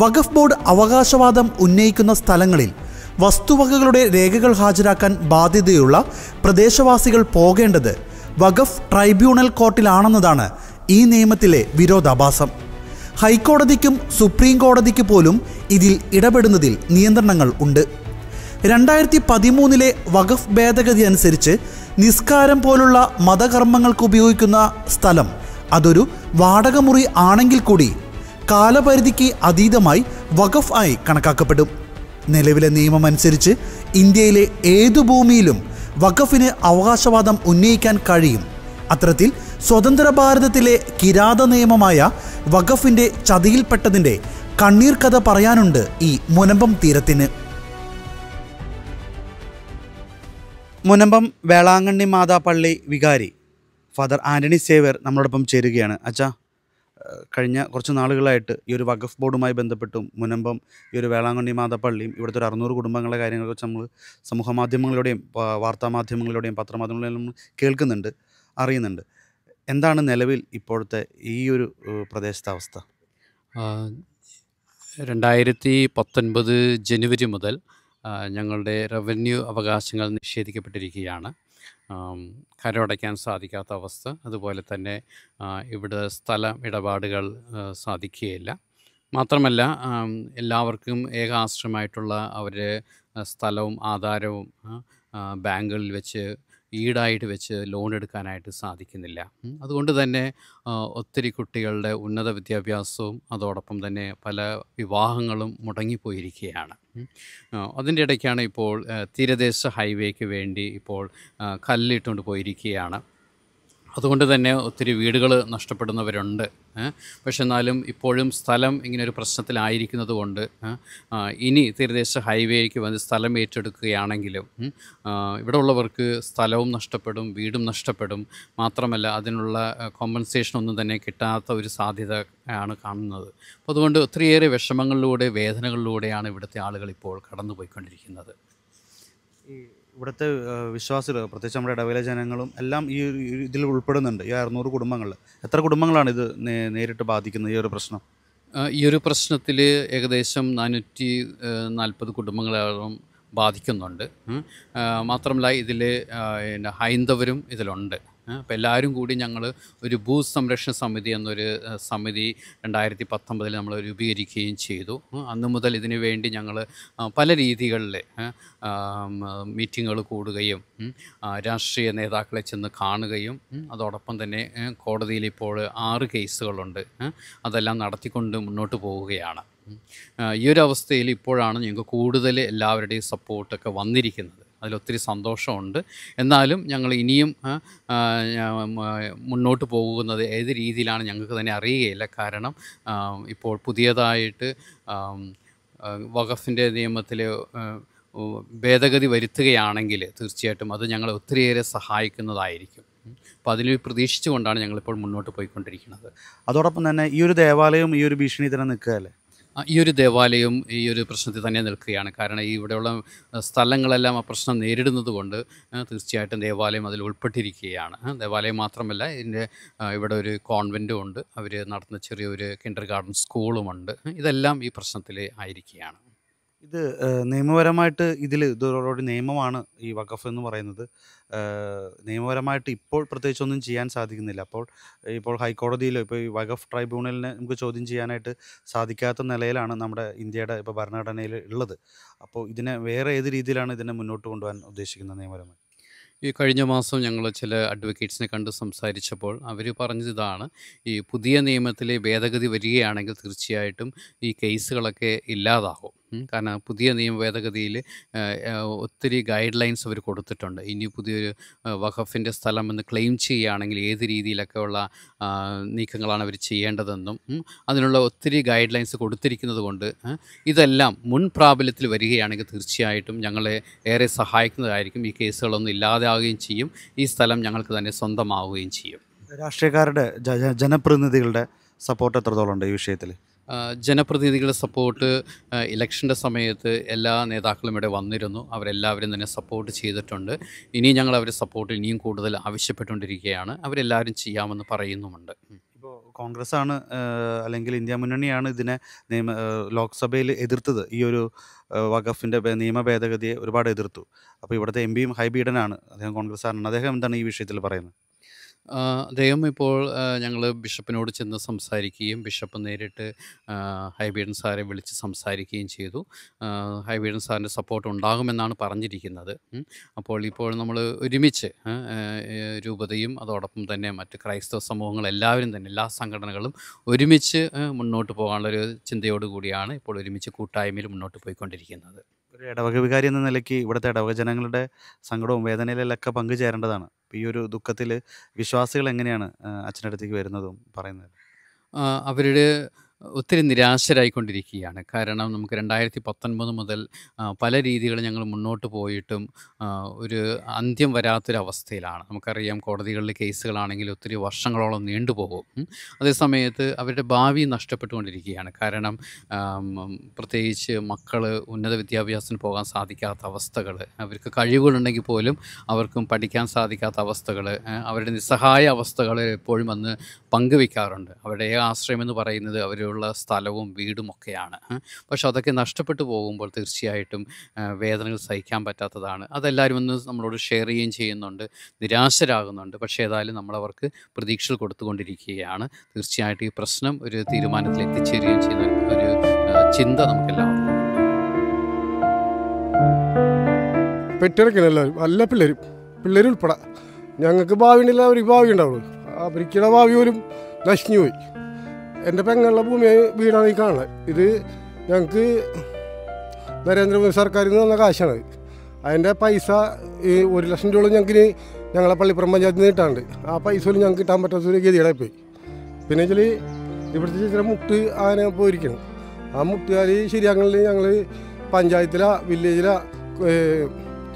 വഖഫ് ബോർഡ് അവകാശവാദം ഉന്നയിക്കുന്ന സ്ഥലങ്ങളിൽ വസ്തുവകകളുടെ രേഖകൾ ഹാജരാക്കാൻ ബാധ്യതയുള്ള പ്രദേശവാസികൾ പോകേണ്ടത് വഖഫ് ട്രൈബ്യൂണൽ കോർട്ടിലാണെന്നതാണ് ഈ നിയമത്തിലെ വിരോധാഭാസം ഹൈക്കോടതിക്കും സുപ്രീം കോടതിക്ക് പോലും ഇതിൽ ഇടപെടുന്നതിൽ നിയന്ത്രണങ്ങൾ ഉണ്ട് രണ്ടായിരത്തി പതിമൂന്നിലെ വഖഫ് ഭേദഗതി അനുസരിച്ച് നിസ്കാരം പോലുള്ള മതകർമ്മങ്ങൾക്ക് ഉപയോഗിക്കുന്ന സ്ഥലം അതൊരു വാടകമുറി ആണെങ്കിൽ കൂടി കാലപരിധിക്ക് അതീതമായി വഖഫ് ആയി കണക്കാക്കപ്പെടും നിലവിലെ നിയമമനുസരിച്ച് ഇന്ത്യയിലെ ഏതു ഭൂമിയിലും വഖഫിന് അവകാശവാദം ഉന്നയിക്കാൻ കഴിയും അത്തരത്തിൽ സ്വതന്ത്ര ഭാരതത്തിലെ കിരാത നിയമമായ വഖഫിൻ്റെ ചതിയിൽപ്പെട്ടതിൻ്റെ കണ്ണീർ കഥ പറയാനുണ്ട് ഈ മുനമ്പം തീരത്തിന് മുനമ്പം വേളാങ്കണ്ണി മാതാ പള്ളി വികാരി ഫാദർ ആന്റണി സേവർ നമ്മളോടൊപ്പം ചേരുകയാണ് അച്ഛാ കഴിഞ്ഞ കുറച്ച് നാളുകളായിട്ട് ഈ ഒരു വഖഫ് ബോർഡുമായി ബന്ധപ്പെട്ടും മുനമ്പം ഈ ഒരു വേളാങ്കണ്ണി മാതപ്പള്ളിയും ഇവിടുത്തെ ഒരു അറുന്നൂറ് കുടുംബങ്ങളുടെ കാര്യങ്ങളെ കുറിച്ച് നമ്മൾ സമൂഹ മാധ്യമങ്ങളിലൂടെയും വാർത്താ മാധ്യമങ്ങളിലൂടെയും നമ്മൾ കേൾക്കുന്നുണ്ട് അറിയുന്നുണ്ട് എന്താണ് നിലവിൽ ഇപ്പോഴത്തെ ഈ ഒരു പ്രദേശത്തെ അവസ്ഥ രണ്ടായിരത്തി പത്തൊൻപത് ജനുവരി മുതൽ ഞങ്ങളുടെ റവന്യൂ അവകാശങ്ങൾ നിഷേധിക്കപ്പെട്ടിരിക്കുകയാണ് കരടയ്ക്കാൻ സാധിക്കാത്ത അവസ്ഥ അതുപോലെ തന്നെ ഇവിടെ സ്ഥല ഇടപാടുകൾ സാധിക്കുകയില്ല മാത്രമല്ല എല്ലാവർക്കും ഏകാശ്രമായിട്ടുള്ള അവർ സ്ഥലവും ആധാരവും ബാങ്കുകളിൽ വെച്ച് ഈടായിട്ട് വെച്ച് ലോൺ എടുക്കാനായിട്ട് സാധിക്കുന്നില്ല അതുകൊണ്ട് തന്നെ ഒത്തിരി കുട്ടികളുടെ ഉന്നത വിദ്യാഭ്യാസവും അതോടൊപ്പം തന്നെ പല വിവാഹങ്ങളും മുടങ്ങിപ്പോയിരിക്കുകയാണ് അതിൻ്റെ ഇടയ്ക്കാണ് ഇപ്പോൾ തീരദേശ ഹൈവേക്ക് വേണ്ടി ഇപ്പോൾ കല്ലിട്ടുകൊണ്ട് പോയിരിക്കുകയാണ് അതുകൊണ്ട് തന്നെ ഒത്തിരി വീടുകൾ നഷ്ടപ്പെടുന്നവരുണ്ട് പക്ഷെ എന്നാലും ഇപ്പോഴും സ്ഥലം ഇങ്ങനെ ഒരു പ്രശ്നത്തിലായിരിക്കുന്നത് കൊണ്ട് ഇനി തീരദേശ ഹൈവേക്ക് വന്ന് സ്ഥലം ഏറ്റെടുക്കുകയാണെങ്കിലും ഇവിടെ ഉള്ളവർക്ക് സ്ഥലവും നഷ്ടപ്പെടും വീടും നഷ്ടപ്പെടും മാത്രമല്ല അതിനുള്ള കോമ്പൻസേഷൻ ഒന്നും തന്നെ കിട്ടാത്ത ഒരു സാധ്യത ആണ് കാണുന്നത് അപ്പോൾ അതുകൊണ്ട് ഒത്തിരിയേറെ വിഷമങ്ങളിലൂടെ വേദനകളിലൂടെയാണ് ഇവിടുത്തെ ആളുകൾ ഇപ്പോൾ കടന്നു പോയിക്കൊണ്ടിരിക്കുന്നത് ഇവിടുത്തെ വിശ്വാസികൾ പ്രത്യേകിച്ച് നമ്മുടെ ഇടവേല ജനങ്ങളും എല്ലാം ഈ ഇതിൽ ഉൾപ്പെടുന്നുണ്ട് ഈ അറുന്നൂറ് കുടുംബങ്ങളിൽ എത്ര കുടുംബങ്ങളാണ് ഇത് നേരിട്ട് ബാധിക്കുന്നത് ഈ ഒരു പ്രശ്നം ഈ ഒരു പ്രശ്നത്തിൽ ഏകദേശം നാനൂറ്റി നാൽപ്പത് കുടുംബങ്ങളും ബാധിക്കുന്നുണ്ട് മാത്രമല്ല ഇതിൽ ഹൈന്ദവരും ഇതിലുണ്ട് അപ്പോൾ എല്ലാവരും കൂടി ഞങ്ങൾ ഒരു ഭൂസംരക്ഷണ സമിതി എന്നൊരു സമിതി രണ്ടായിരത്തി പത്തൊമ്പതിൽ നമ്മൾ രൂപീകരിക്കുകയും ചെയ്തു അന്നു മുതൽ ഇതിനു വേണ്ടി ഞങ്ങൾ പല രീതികളിൽ മീറ്റിങ്ങുകൾ കൂടുകയും രാഷ്ട്രീയ നേതാക്കളെ ചെന്ന് കാണുകയും അതോടൊപ്പം തന്നെ കോടതിയിൽ ഇപ്പോൾ ആറ് കേസുകളുണ്ട് അതെല്ലാം നടത്തിക്കൊണ്ട് മുന്നോട്ട് പോവുകയാണ് ഈ ഒരു അവസ്ഥയിൽ ഇപ്പോഴാണ് ഞങ്ങൾക്ക് കൂടുതൽ എല്ലാവരുടെയും സപ്പോർട്ടൊക്കെ വന്നിരിക്കുന്നത് അതിലൊത്തിരി സന്തോഷമുണ്ട് എന്നാലും ഞങ്ങൾ ഇനിയും മുന്നോട്ട് പോകുന്നത് ഏത് രീതിയിലാണ് ഞങ്ങൾക്ക് തന്നെ അറിയുകയില്ല കാരണം ഇപ്പോൾ പുതിയതായിട്ട് വകഫിൻ്റെ നിയമത്തിലെ ഭേദഗതി വരുത്തുകയാണെങ്കിൽ തീർച്ചയായിട്ടും അത് ഞങ്ങളെ ഒത്തിരിയേറെ സഹായിക്കുന്നതായിരിക്കും അപ്പോൾ അതിൽ പ്രതീക്ഷിച്ചുകൊണ്ടാണ് ഞങ്ങളിപ്പോൾ മുന്നോട്ട് പോയിക്കൊണ്ടിരിക്കുന്നത് അതോടൊപ്പം തന്നെ ഈ ഒരു ദേവാലയം ഈ ഒരു ഭീഷണി തന്നെ നിൽക്കുകയല്ലേ ഈ ഒരു ദേവാലയം ഈ ഒരു പ്രശ്നത്തിൽ തന്നെ നിൽക്കുകയാണ് കാരണം ഈ ഇവിടെയുള്ള സ്ഥലങ്ങളെല്ലാം ആ പ്രശ്നം നേരിടുന്നത് കൊണ്ട് തീർച്ചയായിട്ടും ദേവാലയം അതിൽ ഉൾപ്പെട്ടിരിക്കുകയാണ് ദേവാലയം മാത്രമല്ല ഇതിൻ്റെ ഇവിടെ ഒരു കോൺവെൻറ്റും ഉണ്ട് അവർ നടത്തുന്ന ചെറിയൊരു കിൻഡർ ഗാർഡൻ സ്കൂളുമുണ്ട് ഇതെല്ലാം ഈ പ്രശ്നത്തിൽ ആയിരിക്കുകയാണ് ഇത് നിയമപരമായിട്ട് ഇതില് ഇതോടുകൂടി നിയമമാണ് ഈ വഖഫ് എന്ന് പറയുന്നത്. നിയമപരമായിട്ട് ഇപ്പോൾ ഒന്നും ചെയ്യാൻ സാധിക്കുന്നില്ല. അപ്പോൾ ഇപ്പോൾ ഹൈക്കോടതിയിലോ ഇപ്പോൾ ഈ വഖഫ് ട്രൈബ്യൂണലിനെ നമുക്ക് ചോദ്യം ചെയ്യാനായിട്ട് സാധിക്കാത്ത നിലയിലാണ് നമ്മുടെ ഇന്ത്യയുടെ ഇപ്പോൾ ഭരണഘടനയിൽ ഉള്ളത് അപ്പോൾ ഇതിനെ വേറെ ഏത് രീതിയിലാണ് ഇതിനെ മുന്നോട്ട് കൊണ്ടുപോകാൻ ഉദ്ദേശിക്കുന്നത് നിയമപരമായി? ഈ കഴിഞ്ഞ മാസം ഞങ്ങൾ ചില അഡ്വക്കേറ്റ്സിനെ കണ്ട് സംസാരിച്ചപ്പോൾ അവർ പറഞ്ഞത് ഇതാണ്. ഈ പുതിയ നിയമത്തിലെ ഭേദഗതി വരികയാണെങ്കിൽ തീർച്ചയായിട്ടും ഈ കേസുകളൊക്കെ ഇല്ലാതാകും. കാരണം പുതിയ നിയമ ഭേദഗതിയിൽ ഒത്തിരി ഗൈഡ് ലൈൻസ് അവർ കൊടുത്തിട്ടുണ്ട് ഇനി പുതിയൊരു വഖഫിൻ്റെ സ്ഥലം എന്ന് ക്ലെയിം ചെയ്യുകയാണെങ്കിൽ ഏത് രീതിയിലൊക്കെയുള്ള നീക്കങ്ങളാണ് അവർ ചെയ്യേണ്ടതെന്നും അതിനുള്ള ഒത്തിരി ഗൈഡ് ലൈൻസ് കൊടുത്തിരിക്കുന്നത് കൊണ്ട് ഇതെല്ലാം മുൻ പ്രാബല്യത്തിൽ വരികയാണെങ്കിൽ തീർച്ചയായിട്ടും ഞങ്ങളെ ഏറെ സഹായിക്കുന്നതായിരിക്കും ഈ കേസുകളൊന്നും ഇല്ലാതാവുകയും ചെയ്യും ഈ സ്ഥലം ഞങ്ങൾക്ക് തന്നെ സ്വന്തമാവുകയും ചെയ്യും രാഷ്ട്രീയക്കാരുടെ ജനപ്രതിനിധികളുടെ സപ്പോർട്ട് എത്രത്തോളം ഉണ്ട് ഈ വിഷയത്തിൽ ജനപ്രതിനിധികളുടെ സപ്പോർട്ട് ഇലക്ഷൻ്റെ സമയത്ത് എല്ലാ നേതാക്കളും ഇവിടെ വന്നിരുന്നു അവരെല്ലാവരും തന്നെ സപ്പോർട്ട് ചെയ്തിട്ടുണ്ട് ഇനിയും ഞങ്ങൾ അവരെ സപ്പോർട്ട് ഇനിയും കൂടുതൽ ആവശ്യപ്പെട്ടുകൊണ്ടിരിക്കുകയാണ് അവരെല്ലാവരും ചെയ്യാമെന്ന് പറയുന്നുമുണ്ട് ഇപ്പോൾ കോൺഗ്രസ് ആണ് അല്ലെങ്കിൽ ഇന്ത്യ മുന്നണിയാണ് ഇതിനെ നിയമ ലോക്സഭയിൽ എതിർത്തത് ഈ ഒരു വഖഫിൻ്റെ നിയമ ഭേദഗതിയെ ഒരുപാട് എതിർത്തു അപ്പോൾ ഇവിടുത്തെ എം പിയും ഹൈബീഡനാണ് അദ്ദേഹം കോൺഗ്രസ് ആണ് അദ്ദേഹം എന്താണ് ഈ വിഷയത്തിൽ പറയുന്നത് ആ, അദ്ദേഹം ഇപ്പോൾ ഞങ്ങൾ ബിഷപ്പിനോട് ചെന്ന് സംസാരിക്കുകയും ബിഷപ്പ് നേരിട്ട് ഹൈബീഡൻ സാറെ വിളിച്ച് സംസാരിക്കുകയും ചെയ്തു ഹൈബീഡൻ സാറിൻ്റെ സപ്പോർട്ട് ഉണ്ടാകുമെന്നാണ് പറഞ്ഞിരിക്കുന്നത് അപ്പോൾ ഇപ്പോൾ നമ്മൾ ഒരുമിച്ച് രൂപതയും അതോടൊപ്പം തന്നെ മറ്റ് ക്രൈസ്തവ സമൂഹങ്ങൾ എല്ലാവരും തന്നെ എല്ലാ സംഘടനകളും ഒരുമിച്ച് മുന്നോട്ട് പോകാനുള്ളൊരു ചിന്തയോടുകൂടിയാണ് ഇപ്പോൾ ഒരുമിച്ച് കൂട്ടായ്മയിൽ മുന്നോട്ട് പോയിക്കൊണ്ടിരിക്കുന്നത് ഒരു ഇടവക വികാരി എന്ന നിലയ്ക്ക് ഇവിടുത്തെ ഇടവക ജനങ്ങളുടെ സങ്കടവും വേദനയിലൊക്കെ പങ്കുചേരേണ്ടതാണ് ഈ ഒരു ദുഃഖത്തിൽ വിശ്വാസികൾ എങ്ങനെയാണ് അച്ഛനടുത്തേക്ക് വരുന്നതും പറയുന്നത് അവരുടെ ഒത്തിരി നിരാശരായിക്കൊണ്ടിരിക്കുകയാണ് കാരണം നമുക്ക് രണ്ടായിരത്തി പത്തൊൻപത് മുതൽ പല രീതികൾ ഞങ്ങൾ മുന്നോട്ട് പോയിട്ടും ഒരു അന്ത്യം വരാത്തൊരവസ്ഥയിലാണ് നമുക്കറിയാം കോടതികളിലെ കേസുകളാണെങ്കിൽ ഒത്തിരി വർഷങ്ങളോളം നീണ്ടുപോകും അതേസമയത്ത് അവരുടെ ഭാവി നഷ്ടപ്പെട്ടുകൊണ്ടിരിക്കുകയാണ് കാരണം പ്രത്യേകിച്ച് മക്കൾ ഉന്നത വിദ്യാഭ്യാസത്തിന് പോകാൻ സാധിക്കാത്ത അവസ്ഥകൾ അവർക്ക് കഴിവുകളുണ്ടെങ്കിൽ പോലും അവർക്കും പഠിക്കാൻ സാധിക്കാത്ത അവസ്ഥകൾ അവരുടെ നിസ്സഹായ അവസ്ഥകൾ എപ്പോഴും വന്ന് പങ്കുവെക്കാറുണ്ട് അവരുടെ ആശ്രയം എന്ന് പറയുന്നത് അവർ വരെയുള്ള സ്ഥലവും വീടുമൊക്കെയാണ് പക്ഷെ അതൊക്കെ നഷ്ടപ്പെട്ടു പോകുമ്പോൾ തീർച്ചയായിട്ടും വേദനകൾ സഹിക്കാൻ പറ്റാത്തതാണ് അതെല്ലാവരും ഒന്ന് നമ്മളോട് ഷെയർ ചെയ്യുകയും ചെയ്യുന്നുണ്ട് നിരാശരാകുന്നുണ്ട് പക്ഷേ ഏതായാലും നമ്മളവർക്ക് പ്രതീക്ഷകൾ കൊടുത്തുകൊണ്ടിരിക്കുകയാണ് തീർച്ചയായിട്ടും ഈ പ്രശ്നം ഒരു തീരുമാനത്തിൽ എത്തിച്ചേരുകയും ചെയ്യുന്ന ഒരു ചിന്ത നമുക്കെല്ലാം പെട്ടിടക്കണെല്ലാവരും എല്ലാ പിള്ളേരും പിള്ളേരും ഉൾപ്പെടെ ഞങ്ങൾക്ക് ഭാവി അവർ ഭാവി ഉണ്ടാവുള്ളൂ അവരിക്കണ ഭാവി പോലും നശിഞ്ഞു പോയി എൻ്റെ പെങ്ങളുടെ ഭൂമി വീടാണ് ഈ കാണുന്നത് ഇത് ഞങ്ങൾക്ക് നരേന്ദ്രമോദി സർക്കാരിൽ നിന്ന് വന്ന കാശാണ് അതിൻ്റെ പൈസ ഈ ഒരു ലക്ഷം രൂപ ഞങ്ങൾക്ക് ഞങ്ങളെ പള്ളിപ്പുറം പഞ്ചായത്തിൽ നിന്ന് കിട്ടാണ്ട് ആ പൈസ പോലും ഞങ്ങൾക്ക് കിട്ടാൻ പറ്റാത്ത ഒരു ഗതിയുടെ പോയി പിന്നെ വെച്ചാൽ ഇവിടുത്തെ ചില മുട്ട് ആന പോയിരിക്കണം ആ മുട്ടുകാർ ശരിയാങ്ങളിൽ ഞങ്ങൾ പഞ്ചായത്തിലാ വില്ലേജിലാ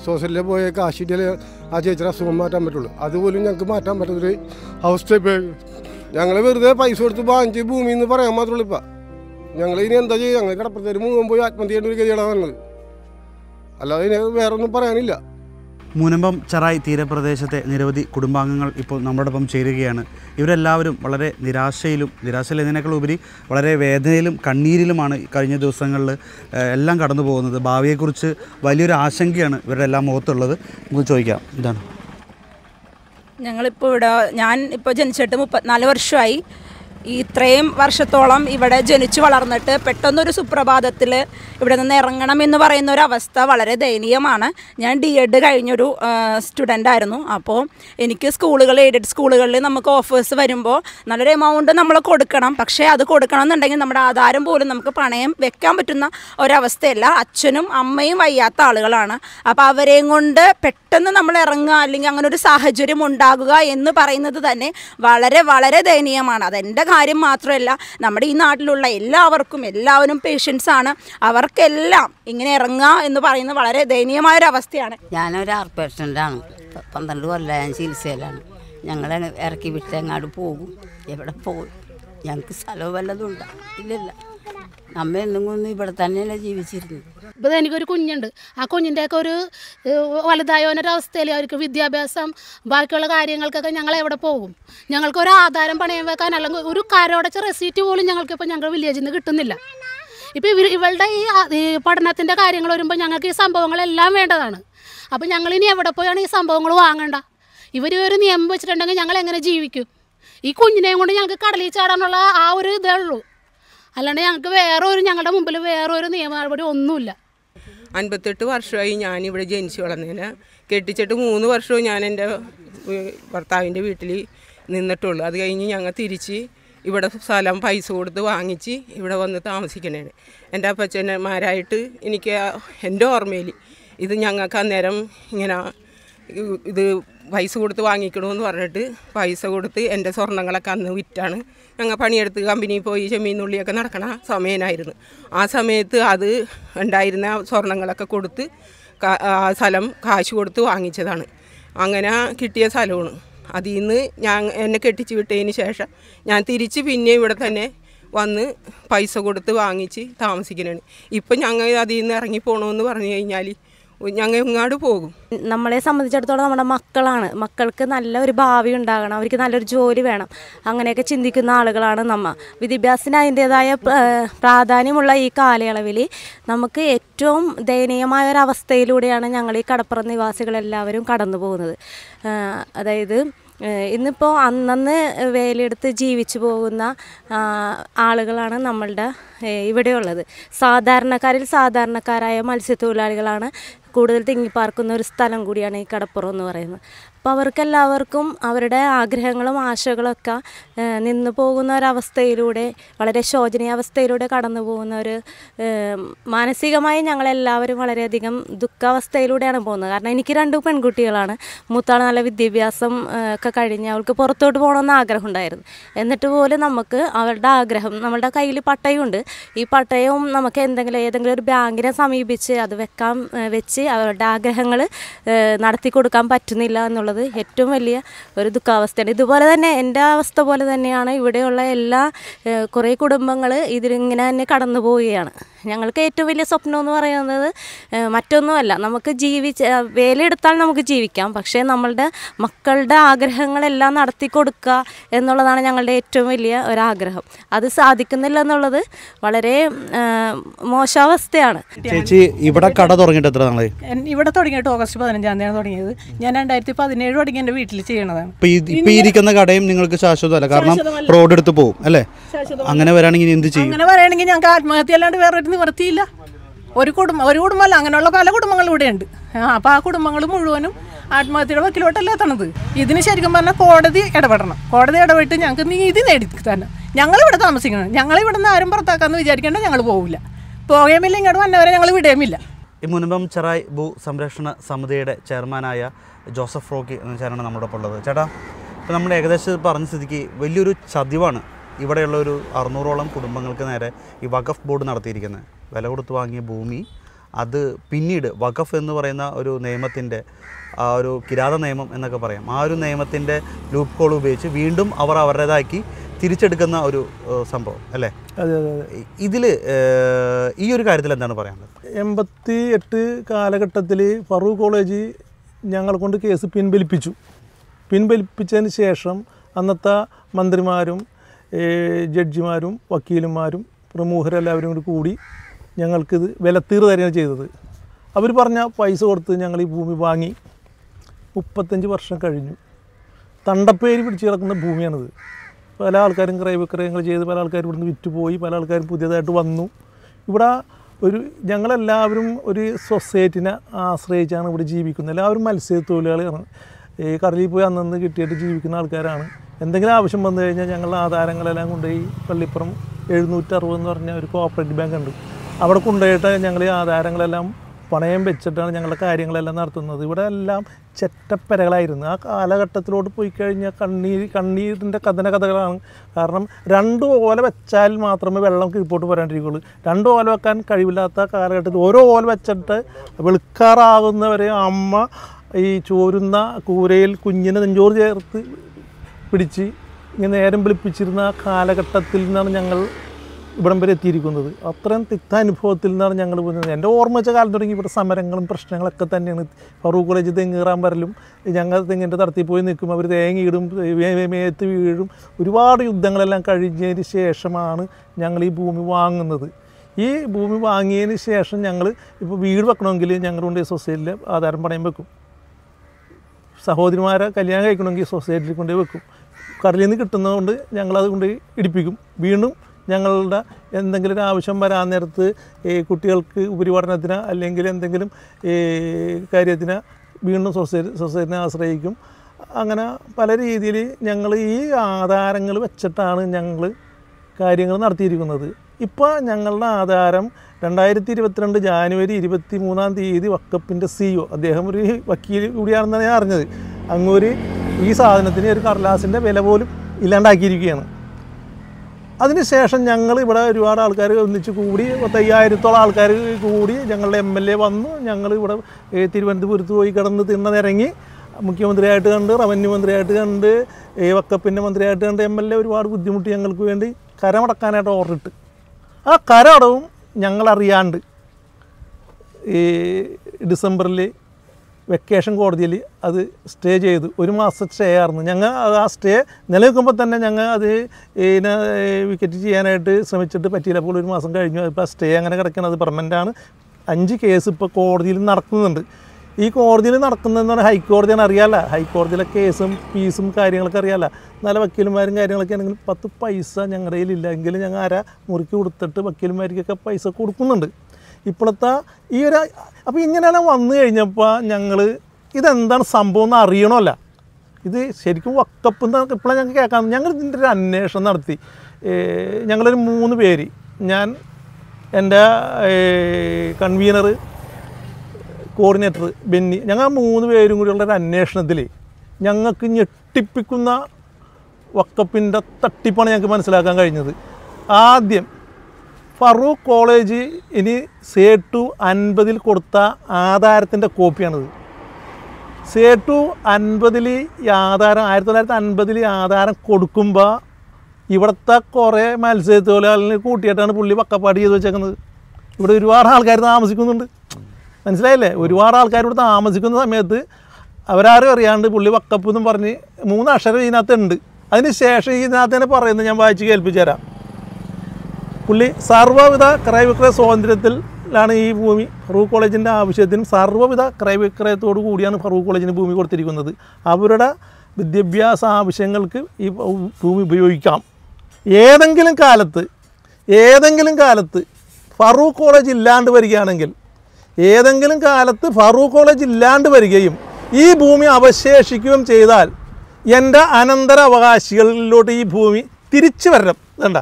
സോഷ്യലിലെ പോയ കാശിൻ്റെ ആ ചേച്ചിയുടെ അസുഖം മാറ്റാൻ പറ്റുള്ളൂ അതുപോലും ഞങ്ങൾക്ക് മാറ്റാൻ പറ്റുന്നൊരു അവസ്ഥ ഇപ്പോൾ ഞങ്ങൾ വെറുതെ പൈസ കൊടുത്ത് വാങ്ങിച്ച് ഭൂമി എന്ന് പറയാൻ മാത്രമുള്ളൂ ഇപ്പം ഞങ്ങൾ ഇനി എന്താ ചെയ്യുക ഞങ്ങൾ കിടപ്പത്തേര് മുഴുവൻ പോയി ആത്മഹത്യ ഒരു ഗതിയാണ് പറഞ്ഞത് അല്ലാതെ ഇനി വേറെ ഒന്നും പറയാനില്ല മുനമ്പം ചറായ് തീരപ്രദേശത്തെ നിരവധി കുടുംബാംഗങ്ങൾ ഇപ്പോൾ നമ്മളോടൊപ്പം ചേരുകയാണ് ഇവരെല്ലാവരും വളരെ നിരാശയിലും നിരാശയിൽ ഉപരി വളരെ വേദനയിലും കണ്ണീരിലുമാണ് കഴിഞ്ഞ ദിവസങ്ങളിൽ എല്ലാം കടന്നു പോകുന്നത് ഭാവിയെക്കുറിച്ച് വലിയൊരു ആശങ്കയാണ് ഇവരുടെ എല്ലാം മുഖത്തുള്ളത് നമുക്ക് ചോദിക്കാം ഇതാണ് ഞങ്ങളിപ്പോൾ ഇവിടെ ഞാൻ ഇപ്പോൾ ജനിച്ചിട്ട് മുപ്പത്തിനാല് വർഷമായി ഇത്രയും വർഷത്തോളം ഇവിടെ ജനിച്ചു വളർന്നിട്ട് പെട്ടെന്നൊരു സുപ്രഭാതത്തിൽ ഇവിടെ നിന്ന് ഇറങ്ങണം എന്ന് പറയുന്ന ഒരു അവസ്ഥ വളരെ ദയനീയമാണ് ഞാൻ ഡി എഡ് കഴിഞ്ഞൊരു സ്റ്റുഡൻ്റ് ആയിരുന്നു അപ്പോൾ എനിക്ക് സ്കൂളുകൾ എയ്ഡഡ് സ്കൂളുകളിൽ നമുക്ക് ഓഫേഴ്സ് വരുമ്പോൾ നല്ലൊരു എമൗണ്ട് നമ്മൾ കൊടുക്കണം പക്ഷേ അത് കൊടുക്കണം എന്നുണ്ടെങ്കിൽ നമ്മുടെ ആധാരം പോലും നമുക്ക് പണയം വെക്കാൻ പറ്റുന്ന ഒരവസ്ഥയല്ല അച്ഛനും അമ്മയും വയ്യാത്ത ആളുകളാണ് അപ്പോൾ അവരെയും കൊണ്ട് പെട്ടെന്ന് നമ്മൾ ഇറങ്ങുക അല്ലെങ്കിൽ അങ്ങനെ ഒരു സാഹചര്യം ഉണ്ടാകുക എന്ന് പറയുന്നത് തന്നെ വളരെ വളരെ ദയനീയമാണ് അതെൻ്റെ കാര്യം മാത്രമല്ല നമ്മുടെ ഈ നാട്ടിലുള്ള എല്ലാവർക്കും എല്ലാവരും പേഷ്യൻസാണ് ആണ് അവർക്കെല്ലാം ഇങ്ങനെ ഇറങ്ങുക എന്ന് പറയുന്നത് വളരെ ദയനീയമായ ഒരു അവസ്ഥയാണ് ഞാനൊരു ആർ പേഷ്യൻ്റാണ് പന്ത്രണ്ട് കൊല്ലം ഞാൻ ചികിത്സയിലാണ് ഞങ്ങൾ ഇറക്കി വിട്ട് എങ്ങാട് പോകും എവിടെ പോകും ഞങ്ങൾക്ക് സ്ഥലവും വല്ലതും ഉണ്ടാ ഇല്ലല്ലോ അമ്മ എന്നും ഇവിടെ തന്നെയല്ലേ ജീവിച്ചിരുന്നത് ഇപ്പൊ എനിക്കൊരു കുഞ്ഞുണ്ട് ആ ഒക്കെ ഒരു ഒരവസ്ഥയിൽ അവർക്ക് വിദ്യാഭ്യാസം ബാക്കിയുള്ള കാര്യങ്ങൾക്കൊക്കെ ഞങ്ങൾ എവിടെ പോകും ഞങ്ങൾക്ക് ഒരു ആധാരം പണയം വെക്കാൻ അല്ലെങ്കിൽ ഒരു കരോടച്ച റെസീറ്റ് പോലും ഞങ്ങൾക്ക് ഇപ്പൊ ഞങ്ങൾ വില്ലേജിൽ നിന്ന് കിട്ടുന്നില്ല ഇപ്പൊ ഇവർ ഇവളുടെ ഈ പഠനത്തിന്റെ കാര്യങ്ങൾ വരുമ്പോൾ ഞങ്ങൾക്ക് ഈ സംഭവങ്ങളെല്ലാം വേണ്ടതാണ് അപ്പോൾ ഞങ്ങളിനി എവിടെ പോയാണ് ഈ സംഭവങ്ങൾ വാങ്ങണ്ട ഇവർ ഒരു നിയമം വെച്ചിട്ടുണ്ടെങ്കിൽ ഞങ്ങൾ എങ്ങനെ ജീവിക്കും ഈ കുഞ്ഞിനെയും കൊണ്ട് ഞങ്ങൾക്ക് കടലിൽ ചാടാനുള്ള ആ ഒരു ഇതേ ഉള്ളൂ അല്ലാണ്ട് ഞങ്ങൾക്ക് വേറെ ഒരു ഞങ്ങളുടെ മുമ്പിൽ വേറെ ഒരു നിയമ നടപടി ഒന്നുമില്ല അൻപത്തെട്ട് വർഷമായി ഞാനിവിടെ ജനിച്ചു വളർന്നതിന് കെട്ടിച്ചിട്ട് മൂന്ന് വർഷവും ഞാൻ എൻ്റെ ഭർത്താവിൻ്റെ വീട്ടിൽ നിന്നിട്ടുള്ളൂ അത് കഴിഞ്ഞ് ഞങ്ങൾ തിരിച്ച് ഇവിടെ സ്ഥലം പൈസ കൊടുത്ത് വാങ്ങിച്ച് ഇവിടെ വന്ന് താമസിക്കണേ എൻ്റെ അപ്പച്ചന്മാരായിട്ട് എനിക്ക് എൻ്റെ ഓർമ്മയിൽ ഇത് ഞങ്ങൾക്ക് അന്നേരം ഇങ്ങനെ ഇത് പൈസ കൊടുത്ത് വാങ്ങിക്കണമെന്ന് പറഞ്ഞിട്ട് പൈസ കൊടുത്ത് എൻ്റെ സ്വർണ്ണങ്ങളൊക്കെ അന്ന് വിറ്റാണ് ഞങ്ങൾ പണിയെടുത്ത് കമ്പനിയിൽ പോയി ചെമ്മീൻ ഉള്ളിയൊക്കെ നടക്കണ സമയനായിരുന്നു ആ സമയത്ത് അത് ഉണ്ടായിരുന്ന സ്വർണങ്ങളൊക്കെ കൊടുത്ത് സ്ഥലം കാശ് കൊടുത്ത് വാങ്ങിച്ചതാണ് അങ്ങനെ കിട്ടിയ സ്ഥലമാണ് അതിൽ നിന്ന് ഞാൻ എന്നെ കെട്ടിച്ച് വിട്ടതിന് ശേഷം ഞാൻ തിരിച്ച് പിന്നെ ഇവിടെ തന്നെ വന്ന് പൈസ കൊടുത്ത് വാങ്ങിച്ച് താമസിക്കുന്നതാണ് ഇപ്പം ഞങ്ങൾ അതിൽ നിന്ന് ഇറങ്ങി പോകണമെന്ന് പറഞ്ഞു കഴിഞ്ഞാൽ ഞങ്ങൾ ഇങ്ങോട്ട് പോകും നമ്മളെ സംബന്ധിച്ചിടത്തോളം നമ്മുടെ മക്കളാണ് മക്കൾക്ക് നല്ല ഒരു ഭാവി ഉണ്ടാകണം അവർക്ക് നല്ലൊരു ജോലി വേണം അങ്ങനെയൊക്കെ ചിന്തിക്കുന്ന ആളുകളാണ് നമ്മ വിദ്യാഭ്യാസത്തിന് അതിൻ്റെതായ പ്രാധാന്യമുള്ള ഈ കാലയളവിൽ നമുക്ക് ഏറ്റവും ദയനീയമായ ഒരു അവസ്ഥയിലൂടെയാണ് ഞങ്ങൾ ഈ കടപ്പുറം നിവാസികളെല്ലാവരും കടന്നു പോകുന്നത് അതായത് ഇന്നിപ്പോൾ അന്നന്ന് വേലയെടുത്ത് ജീവിച്ചു പോകുന്ന ആളുകളാണ് നമ്മളുടെ ഇവിടെയുള്ളത് സാധാരണക്കാരിൽ സാധാരണക്കാരായ മത്സ്യത്തൊഴിലാളികളാണ് കൂടുതൽ തിങ്ങിപ്പാർക്കുന്ന ഒരു സ്ഥലം കൂടിയാണ് ഈ കടപ്പുറം എന്ന് പറയുന്നത് അപ്പോൾ അവർക്കെല്ലാവർക്കും അവരുടെ ആഗ്രഹങ്ങളും ആശകളൊക്കെ നിന്ന് പോകുന്ന ഒരവസ്ഥയിലൂടെ വളരെ ശോചനീയാവസ്ഥയിലൂടെ കടന്നു പോകുന്ന ഒരു മാനസികമായി ഞങ്ങളെല്ലാവരും വളരെയധികം ദുഃഖാവസ്ഥയിലൂടെയാണ് പോകുന്നത് കാരണം എനിക്ക് രണ്ട് പെൺകുട്ടികളാണ് മൂത്താണ് നല്ല വിദ്യാഭ്യാസം ഒക്കെ കഴിഞ്ഞ് അവൾക്ക് പുറത്തോട്ട് പോകണമെന്ന് ആഗ്രഹം ഉണ്ടായിരുന്നു എന്നിട്ട് പോലും നമുക്ക് അവരുടെ ആഗ്രഹം നമ്മളുടെ കയ്യിൽ പട്ടയമുണ്ട് ഈ പട്ടയവും നമുക്ക് എന്തെങ്കിലും ഏതെങ്കിലും ഒരു ബാങ്കിനെ സമീപിച്ച് അത് വെക്കാൻ വെച്ച് അവരുടെ ആഗ്രഹങ്ങൾ നടത്തി കൊടുക്കാൻ പറ്റുന്നില്ല എന്നുള്ളത് എന്നുള്ളത് ഏറ്റവും വലിയ ഒരു ദുഃഖാവസ്ഥയാണ് ഇതുപോലെ തന്നെ എൻ്റെ അവസ്ഥ പോലെ തന്നെയാണ് ഇവിടെയുള്ള എല്ലാ കുറേ കുടുംബങ്ങൾ ഇതിലിങ്ങനെ തന്നെ കടന്നു പോവുകയാണ് ഞങ്ങൾക്ക് ഏറ്റവും വലിയ സ്വപ്നം എന്ന് പറയുന്നത് മറ്റൊന്നുമല്ല നമുക്ക് ജീവിച്ച് വേലയെടുത്താൽ നമുക്ക് ജീവിക്കാം പക്ഷേ നമ്മളുടെ മക്കളുടെ ആഗ്രഹങ്ങളെല്ലാം നടത്തി കൊടുക്കുക എന്നുള്ളതാണ് ഞങ്ങളുടെ ഏറ്റവും വലിയ ഒരാഗ്രഹം അത് സാധിക്കുന്നില്ല എന്നുള്ളത് വളരെ മോശാവസ്ഥയാണ് ചേച്ചി ഇവിടെ കട തുടങ്ങിയിട്ട് എത്ര നാളായി ഇവിടെ തുടങ്ങിയിട്ട് ഓഗസ്റ്റ് പതിനഞ്ചാം തീയതി തുടങ്ങിയത് ഞാൻ രണ്ടായിരത്തി പതിനേഴ് തുടങ്ങി എൻ്റെ വീട്ടിൽ ചെയ്യണതാണ് ഇരിക്കുന്ന കടയും നിങ്ങൾക്ക് ശാശ്വതമല്ല കാരണം റോഡ് എടുത്ത് പോകും അല്ലേ അങ്ങനെ വരാണെങ്കിൽ എന്ത് ചെയ്യും അങ്ങനെ വരാണെങ്കിൽ ഞങ്ങൾക്ക് ആത്മഹത്യ അല്ലാണ്ട് വേറെ നിവർത്തിയില്ല ഒരു കുടുംബ ഒരു കുടുംബമല്ല അങ്ങനെയുള്ള പല കുടുംബങ്ങളും ഇവിടെയുണ്ട് അപ്പോൾ ആ കുടുംബങ്ങൾ മുഴുവനും ആത്മഹത്യയുടെ വക്കിലോട്ടല്ല എത്തണത് ഇതിന് ശരിക്കും പറഞ്ഞാൽ കോടതി ഇടപെടണം കോടതി ഇടപെട്ട് ഞങ്ങൾക്ക് നീതി നേടി തന്നെ ഞങ്ങളിവിടെ താമസിക്കണം ഞങ്ങളിവിടെ നിന്ന് ആരും പുറത്താക്കാമെന്ന് വിചാരിക്കേണ്ട ഞങ്ങൾ പോവില്ല പോകേമില്ല ഇങ്ങോട്ട് വന്നവരെ ഞങ്ങൾ ഈ മുൻപം ചെറായ് ഭൂ സംരക്ഷണ സമിതിയുടെ ചെയർമാനായ ജോസഫ് റോക്കി എന്ന ചേട്ടനാണ് നമ്മുടെ ഒപ്പം ഉള്ളത് ചേട്ടാ ഇപ്പം നമ്മൾ ഏകദേശം പറഞ്ഞ സ്ഥിതിക്ക് വലിയൊരു ചതിവാണ് ഇവിടെയുള്ള ഒരു അറുന്നൂറോളം കുടുംബങ്ങൾക്ക് നേരെ ഈ വഖഫ് ബോർഡ് നടത്തിയിരിക്കുന്നത് വില കൊടുത്ത് വാങ്ങിയ ഭൂമി അത് പിന്നീട് വഖഫ് എന്ന് പറയുന്ന ഒരു നിയമത്തിൻ്റെ ആ ഒരു കിരാത നിയമം എന്നൊക്കെ പറയാം ആ ഒരു നിയമത്തിൻ്റെ ലൂപ്പ് കോൾ ഉപയോഗിച്ച് വീണ്ടും അവർ അവരുടേതാക്കി തിരിച്ചെടുക്കുന്ന ഒരു സംഭവം അല്ലേ അതെ അതെ അതെ ഇതിൽ ഈ ഒരു കാര്യത്തിൽ എന്താണ് പറയാനുള്ളത് എൺപത്തി എട്ട് കാലഘട്ടത്തിൽ ഫറൂഖ് കോളേജ് ഞങ്ങളെ കൊണ്ട് കേസ് പിൻവലിപ്പിച്ചു പിൻവലിപ്പിച്ചതിന് ശേഷം അന്നത്തെ മന്ത്രിമാരും ജഡ്ജിമാരും വക്കീലന്മാരും പ്രമുഖരെല്ലാവരും കൂടി കൂടി ഞങ്ങൾക്കിത് വിലത്തീറ് തരികയാണ് ചെയ്തത് അവർ പറഞ്ഞ പൈസ കൊടുത്ത് ഞങ്ങൾ ഈ ഭൂമി വാങ്ങി മുപ്പത്തഞ്ച് വർഷം കഴിഞ്ഞു തണ്ടപ്പേര് പിടിച്ച് കിടക്കുന്ന ഭൂമിയാണിത് പല ആൾക്കാരും വിക്രയങ്ങൾ ചെയ്ത് പല ആൾക്കാരും ഇവിടുന്ന് വിറ്റുപോയി പല ആൾക്കാരും പുതിയതായിട്ട് വന്നു ഇവിടെ ഒരു ഞങ്ങളെല്ലാവരും ഒരു സൊസൈറ്റിനെ ആശ്രയിച്ചാണ് ഇവിടെ ജീവിക്കുന്നത് എല്ലാവരും മത്സ്യത്തൊഴിലാളികളാണ് ഈ കടലിൽ പോയി അന്നന്ന് കിട്ടിയിട്ട് ജീവിക്കുന്ന ആൾക്കാരാണ് എന്തെങ്കിലും ആവശ്യം വന്നു കഴിഞ്ഞാൽ ഞങ്ങളുടെ ആധാരങ്ങളെല്ലാം കൊണ്ട് ഈ പള്ളിപ്പുറം എഴുന്നൂറ്ററുപത് എന്ന് പറഞ്ഞ ഒരു കോപ്പറേറ്റീവ് ബാങ്ക് ഉണ്ട് അവിടെ കൊണ്ടുപോയിട്ട് ഞങ്ങൾ ഈ ആധാരങ്ങളെല്ലാം പണയം വെച്ചിട്ടാണ് ഞങ്ങളുടെ കാര്യങ്ങളെല്ലാം നടത്തുന്നത് ഇവിടെ എല്ലാം ചെറ്റപ്പെരകളായിരുന്നു ആ കാലഘട്ടത്തിലോട്ട് പോയി കഴിഞ്ഞാൽ കണ്ണീർ കണ്ണീരിൻ്റെ കഥന കഥകളാണ് കാരണം രണ്ട് ഓല വെച്ചാൽ മാത്രമേ വെള്ളം കീഴ്പോട്ട് വരാണ്ടിരിക്കുകയുള്ളൂ രണ്ട് ഓല വെക്കാൻ കഴിവില്ലാത്ത കാലഘട്ടത്തിൽ ഓരോ ഓല വെച്ചിട്ട് വെളുക്കാറാകുന്നവരെ അമ്മ ഈ ചോരുന്ന കൂരയിൽ കുഞ്ഞിനെ നെഞ്ചോറ് ചേർത്ത് പിടിച്ച് ഇങ്ങനെ നേരം വിളിപ്പിച്ചിരുന്ന ആ കാലഘട്ടത്തിൽ നിന്നാണ് ഞങ്ങൾ ഇവിടം വരെ എത്തിയിരിക്കുന്നത് അത്രയും അനുഭവത്തിൽ നിന്നാണ് ഞങ്ങൾ പോകുന്നത് എൻ്റെ ഓർമ്മ വെച്ച കാലം തുടങ്ങി ഇവിടെ സമരങ്ങളും പ്രശ്നങ്ങളൊക്കെ തന്നെയാണ് ഫറൂഖ് കോളേജ് തെങ്ങേറാൻ വരലും ഞങ്ങൾ തെങ്ങിൻ്റെ തടത്തിൽ പോയി നിൽക്കും അവർ തേങ്ങിയിടും മേത്ത് വീഴും ഒരുപാട് യുദ്ധങ്ങളെല്ലാം കഴിഞ്ഞതിന് ശേഷമാണ് ഞങ്ങൾ ഈ ഭൂമി വാങ്ങുന്നത് ഈ ഭൂമി വാങ്ങിയതിന് ശേഷം ഞങ്ങൾ ഇപ്പോൾ വീട് വെക്കണമെങ്കിൽ ഞങ്ങളുണ്ട് ഈ സൊസൈറ്റിയിൽ ആധാരം പണയം വെക്കും സഹോദരിമാരെ കല്യാണം കഴിക്കണമെങ്കിൽ സൊസൈറ്റിയിൽ കൊണ്ടുപോയി വെക്കും കടലിൽ നിന്ന് കിട്ടുന്നതുകൊണ്ട് ഞങ്ങളത് കൊണ്ട് ഇടിപ്പിക്കും വീണ്ടും ഞങ്ങളുടെ എന്തെങ്കിലും ഒരു ആവശ്യം വരാൻ നേരത്ത് ഈ കുട്ടികൾക്ക് ഉപരിപഠനത്തിന് അല്ലെങ്കിൽ എന്തെങ്കിലും ഈ കാര്യത്തിന് വീണ്ടും സൊസൈറ്റി സൊസൈറ്റിനെ ആശ്രയിക്കും അങ്ങനെ പല രീതിയിൽ ഞങ്ങൾ ഈ ആധാരങ്ങൾ വെച്ചിട്ടാണ് ഞങ്ങൾ കാര്യങ്ങൾ നടത്തിയിരിക്കുന്നത് ഇപ്പോൾ ഞങ്ങളുടെ ആധാരം രണ്ടായിരത്തി ഇരുപത്തിരണ്ട് ജാനുവരി ഇരുപത്തി മൂന്നാം തീയതി വക്കപ്പിൻ്റെ ഒ അദ്ദേഹം ഒരു വക്കീൽ കൂടിയാണെന്നാണ് ഞാൻ അറിഞ്ഞത് അങ്ങൊരു ഈ സാധനത്തിന് ഒരു കടലാസിൻ്റെ വില പോലും ഇല്ലാണ്ടാക്കിയിരിക്കുകയാണ് അതിനുശേഷം ഞങ്ങൾ ഇവിടെ ഒരുപാട് ആൾക്കാർ ഒന്നിച്ച് കൂടി പത്തയ്യായിരത്തോളം ആൾക്കാർ കൂടി ഞങ്ങളുടെ എം എൽ എ വന്നു ഞങ്ങൾ ഇവിടെ തിരുവനന്തപുരത്ത് പോയി കിടന്ന് തിന്നതിറങ്ങി മുഖ്യമന്ത്രിയായിട്ട് കണ്ട് റവന്യൂ മന്ത്രിയായിട്ട് കണ്ട് വക്കപ്പിൻ്റെ മന്ത്രിയായിട്ട് കണ്ട് എം എൽ എ ഒരുപാട് ബുദ്ധിമുട്ട് ഞങ്ങൾക്ക് വേണ്ടി കരമടക്കാനായിട്ട് ഓർഡറിട്ട് ആ കരമടവും ഞങ്ങളറിയാണ്ട് ഈ ഡിസംബറിൽ വെക്കേഷൻ കോടതിയിൽ അത് സ്റ്റേ ചെയ്തു ഒരു മാസം സ്റ്റേ ആയിരുന്നു ഞങ്ങൾ ആ സ്റ്റേ നിലനിൽക്കുമ്പോൾ തന്നെ ഞങ്ങൾ അത് ഇതിനെ വിക്കറ്റ് ചെയ്യാനായിട്ട് ശ്രമിച്ചിട്ട് പറ്റിയില്ല അപ്പോൾ ഒരു മാസം കഴിഞ്ഞു ഇപ്പോൾ സ്റ്റേ അങ്ങനെ കിടക്കുന്നത് പെർമനൻ്റാണ് അഞ്ച് കേസ് ഇപ്പോൾ കോടതിയിൽ നടക്കുന്നുണ്ട് ഈ കോടതിയിൽ നടക്കുന്നതെന്ന് പറഞ്ഞാൽ ഹൈക്കോടതിയാണ് അറിയാമല്ല ഹൈക്കോടതിയിലെ കേസും ഫീസും കാര്യങ്ങളൊക്കെ അറിയാമല്ല നല്ല വക്കീലന്മാരും കാര്യങ്ങളൊക്കെ ആണെങ്കിൽ പത്ത് പൈസ ഞങ്ങളുടെ കയ്യിലില്ല എങ്കിലും ഞങ്ങൾ ആരാ മുറുക്കി കൊടുത്തിട്ട് വക്കീലന്മാർക്കൊക്കെ പൈസ കൊടുക്കുന്നുണ്ട് ഇപ്പോഴത്തെ ഈ ഒരു അപ്പോൾ ഇങ്ങനെയാണ് വന്നു കഴിഞ്ഞപ്പോൾ ഞങ്ങൾ ഇതെന്താണ് സംഭവം എന്ന് അറിയണമല്ല ഇത് ശരിക്കും വക്കപ്പ് എന്ന് ഇപ്പോഴാണ് ഞങ്ങൾക്ക് കേൾക്കാൻ ഞങ്ങൾ ഇതിൻ്റെ ഒരു അന്വേഷണം നടത്തി ഞങ്ങളൊരു മൂന്ന് പേര് ഞാൻ എൻ്റെ കൺവീനർ കോർഡിനേറ്റർ ബെന്നി ഞങ്ങൾ മൂന്ന് പേരും കൂടിയുള്ള ഒരു അന്വേഷണത്തിൽ ഞങ്ങൾക്ക് ഞെട്ടിപ്പിക്കുന്ന വക്കപ്പിൻ്റെ തട്ടിപ്പാണ് ഞങ്ങൾക്ക് മനസ്സിലാക്കാൻ കഴിഞ്ഞത് ആദ്യം ഫറൂഖ് കോളേജ് ഇനി സേ ടു അൻപതിൽ കൊടുത്ത ആധാരത്തിൻ്റെ കോപ്പിയാണിത് സേ ടു അൻപതിൽ ഈ ആധാരം ആയിരത്തി തൊള്ളായിരത്തി അൻപതിൽ ആധാരം കൊടുക്കുമ്പോൾ ഇവിടുത്തെ കുറേ മത്സ്യത്തൊഴിലാളിനെ കൂട്ടിയിട്ടാണ് പുള്ളി പക്കപ്പാടി ചെയ്ത് വെച്ചേക്കുന്നത് ഇവിടെ ഒരുപാട് ആൾക്കാർ താമസിക്കുന്നുണ്ട് മനസ്സിലായില്ലേ ഒരുപാട് ആൾക്കാർ ഇവിടെ താമസിക്കുന്ന സമയത്ത് അവരാരും അറിയാണ്ട് പുള്ളി വക്കപ്പ് എന്നും പറഞ്ഞ് മൂന്ന് അക്ഷരം ഇതിനകത്തുണ്ട് അതിന് ശേഷം ഇതിനകത്ത് തന്നെ പറയുന്നത് ഞാൻ വായിച്ച് കേൾപ്പിച്ചു തരാം പുള്ളി സർവ്വവിധ ക്രയവിക്രയ സ്വാതന്ത്ര്യത്തിലാണ് ഈ ഭൂമി ഫറൂഖ് കോളേജിൻ്റെ ആവശ്യത്തിനും സർവ്വവിധ ക്രയവിക്രയത്തോടു കൂടിയാണ് ഫറൂഖ് കോളേജിന് ഭൂമി കൊടുത്തിരിക്കുന്നത് അവരുടെ വിദ്യാഭ്യാസ ആവശ്യങ്ങൾക്ക് ഈ ഭൂമി ഉപയോഗിക്കാം ഏതെങ്കിലും കാലത്ത് ഏതെങ്കിലും കാലത്ത് ഫറൂഖ് കോളേജ് ഇല്ലാണ്ട് വരികയാണെങ്കിൽ ഏതെങ്കിലും കാലത്ത് ഫറൂഖ് കോളേജ് ഇല്ലാണ്ട് വരികയും ഈ ഭൂമി അവശേഷിക്കുകയും ചെയ്താൽ എൻ്റെ അവകാശികളിലോട്ട് ഈ ഭൂമി തിരിച്ചു വരണം വേണ്ട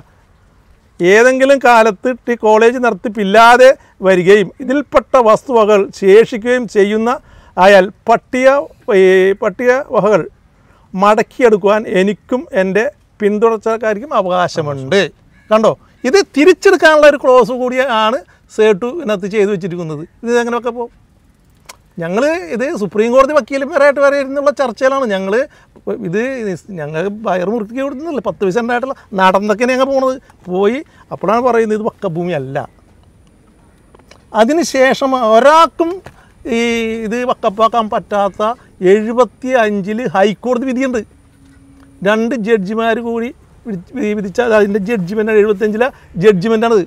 ഏതെങ്കിലും കാലത്ത് ടി കോളേജ് നടത്തിപ്പില്ലാതെ വരികയും ഇതിൽപ്പെട്ട വസ്തുവകൾ ശേഷിക്കുകയും ചെയ്യുന്ന ആയാൽ പട്ടിക പട്ടിക വകകൾ മടക്കിയെടുക്കുവാൻ എനിക്കും എൻ്റെ പിന്തുടർച്ചക്കാർക്കും അവകാശമുണ്ട് കണ്ടോ ഇത് തിരിച്ചെടുക്കാനുള്ള ഒരു ക്ലോസ് കൂടിയാണ് ഇതിനകത്ത് ചെയ്തു വെച്ചിരിക്കുന്നത് ഇത് എങ്ങനെയൊക്കെ പോകും ഞങ്ങൾ ഇത് സുപ്രീം കോടതി വക്കീലന്മാരായിട്ട് വരെ ഇരുന്നുള്ള ചർച്ചയിലാണ് ഞങ്ങൾ ഇത് ഞങ്ങൾ വയർ മുറുക്കി കൊടുക്കുന്നില്ല പത്ത് പെർസെൻ്റായിട്ടുള്ള നടന്നൊക്കെ ഞങ്ങൾ പോണത് പോയി അപ്പോഴാണ് പറയുന്നത് ഇത് വക്കഭൂമിയല്ല അതിനുശേഷം ഒരാൾക്കും ഈ ഇത് വക്കപ്പാക്കാൻ പറ്റാത്ത എഴുപത്തി അഞ്ചിൽ ഹൈക്കോടതി വിധിയുണ്ട് രണ്ട് ജഡ്ജിമാർ കൂടി വിധിച്ച അതിൻ്റെ ജഡ്ജിമെൻ്റ് എഴുപത്തഞ്ചിലെ ജഡ്ജിമെൻ്റാണിത്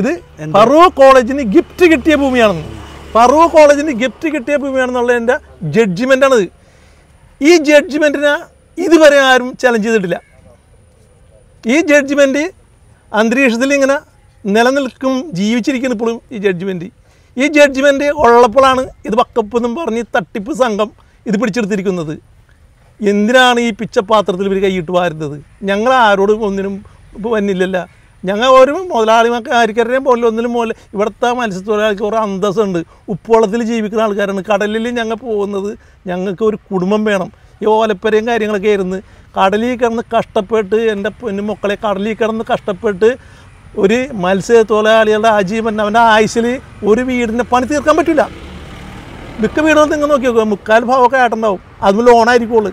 ഇത് ഫറൂഖ് കോളേജിന് ഗിഫ്റ്റ് കിട്ടിയ ഭൂമിയാണെന്ന് ഫറൂഖ് കോളേജിന് ഗിഫ്റ്റ് കിട്ടിയ ഭൂമിയാണെന്നുള്ള എൻ്റെ ജഡ്ജിമെൻ്റാണിത് ഈ ജഡ്ജിമെൻറ്റിനെ ഇതുവരെ ആരും ചലഞ്ച് ചെയ്തിട്ടില്ല ഈ ജഡ്ജ്മെൻറ്റ് അന്തരീക്ഷത്തിൽ ഇങ്ങനെ നിലനിൽക്കും ജീവിച്ചിരിക്കുന്നു ഇപ്പോഴും ഈ ജഡ്ജ്മെൻറ്റ് ഈ ജഡ്ജ്മെൻറ്റ് ഉള്ളപ്പോഴാണ് ഇത് വക്കപ്പെന്നും പറഞ്ഞ് തട്ടിപ്പ് സംഘം ഇത് പിടിച്ചെടുത്തിരിക്കുന്നത് എന്തിനാണ് ഈ പിച്ചപാത്രത്തിൽ ഇവർ കൈയിട്ട് വാരുന്നത് ഞങ്ങൾ ആരോടും ഒന്നിനും വന്നില്ലല്ലോ ഞങ്ങൾ ഒരു മുതലാളിമാർക്കാർക്കരുടെയും പോലെ ഒന്നിലും പോലെ ഇവിടുത്തെ മത്സ്യത്തൊഴിലാളിക്ക് കുറേ അന്തസ്സുണ്ട് ഉപ്പുവളത്തിൽ ജീവിക്കുന്ന ആൾക്കാരാണ് കടലിൽ ഞങ്ങൾ പോകുന്നത് ഞങ്ങൾക്ക് ഒരു കുടുംബം വേണം ഈ ഓലപ്പരയും കാര്യങ്ങളൊക്കെ ആയിരുന്നു കടലിൽ കിടന്ന് കഷ്ടപ്പെട്ട് എൻ്റെ പൊന്നു മക്കളെ കടലിൽ കിടന്ന് കഷ്ടപ്പെട്ട് ഒരു മത്സ്യത്തൊഴിലാളികളുടെ ആജീവൻ അവൻ്റെ ആയുസിൽ ഒരു വീടിൻ്റെ പണി തീർക്കാൻ പറ്റില്ല മിക്ക വീടുകൾ നിങ്ങൾ നോക്കി നോക്കുക മുക്കാൽ ഭാവമൊക്കെ ആയിട്ടുണ്ടാവും അതും ലോണായിരിക്കുള്ളൂ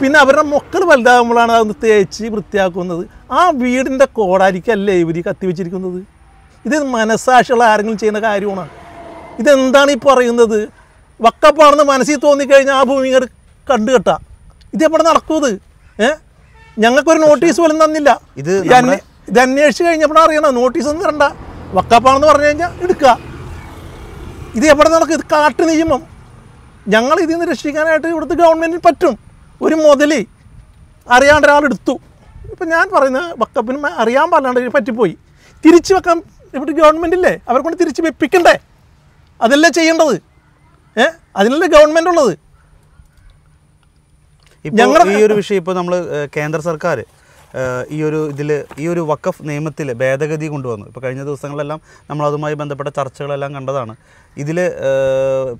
പിന്നെ അവരുടെ മക്കൾ വലുതാകുമ്പോഴാണ് അതൊന്ന് തേച്ച് വൃത്തിയാക്കുന്നത് ആ വീടിൻ്റെ കോടാരിക്കല്ലേ ഇവർ കത്തിവെച്ചിരിക്കുന്നത് ഇത് മനസ്സാക്ഷിയുള്ള ആരെങ്കിലും ചെയ്യുന്ന കാര്യമാണ് ഇതെന്താണ് ഈ പറയുന്നത് വക്കപ്പാണെന്ന് മനസ്സിൽ തോന്നിക്കഴിഞ്ഞാൽ ആ ഭൂമി കണ്ടുകെട്ടാ ഇത് ഇതെവിടെ നടക്കുന്നത് ഏഹ് ഞങ്ങൾക്കൊരു നോട്ടീസ് പോലും തന്നില്ല ഇത് ഇത് അന്വേഷിച്ച് കഴിഞ്ഞപ്പോഴാണ് അറിയണം നോട്ടീസ് ഒന്നും തരണ്ട വക്കപ്പാണെന്ന് പറഞ്ഞു കഴിഞ്ഞാൽ എടുക്കുക ഇത് എവിടെ നടക്കും ഇത് കാട്ടു നിയമം ഞങ്ങൾ ഇതിൽ നിന്ന് രക്ഷിക്കാനായിട്ട് ഇവിടുത്തെ ഗവൺമെൻറ്റിന് പറ്റും ഒരു മുതലി അറിയാണ്ട് ഒരാൾ എടുത്തു ഇപ്പം ഞാൻ പറയുന്നത് വക്കപ്പിന് അറിയാൻ പാടില്ലാണ്ട് പറ്റിപ്പോയി തിരിച്ച് വെക്കാൻ ഇവിടെ ഗവൺമെൻ്റ് ഇല്ലേ അവരെ കൊണ്ട് തിരിച്ച് വെപ്പിക്കണ്ടേ അതല്ലേ ചെയ്യേണ്ടത് ഏ അതിനല്ലേ ഗവൺമെൻറ് ഉള്ളത് ഈ ഒരു വിഷയം ഇപ്പോൾ നമ്മൾ കേന്ദ്ര സർക്കാർ ഈ ഒരു ഇതിൽ ഈ ഒരു വക്കഫ് നിയമത്തിൽ ഭേദഗതി കൊണ്ടുവന്നു ഇപ്പോൾ കഴിഞ്ഞ ദിവസങ്ങളെല്ലാം നമ്മൾ അതുമായി ബന്ധപ്പെട്ട ചർച്ചകളെല്ലാം കണ്ടതാണ് ഇതിൽ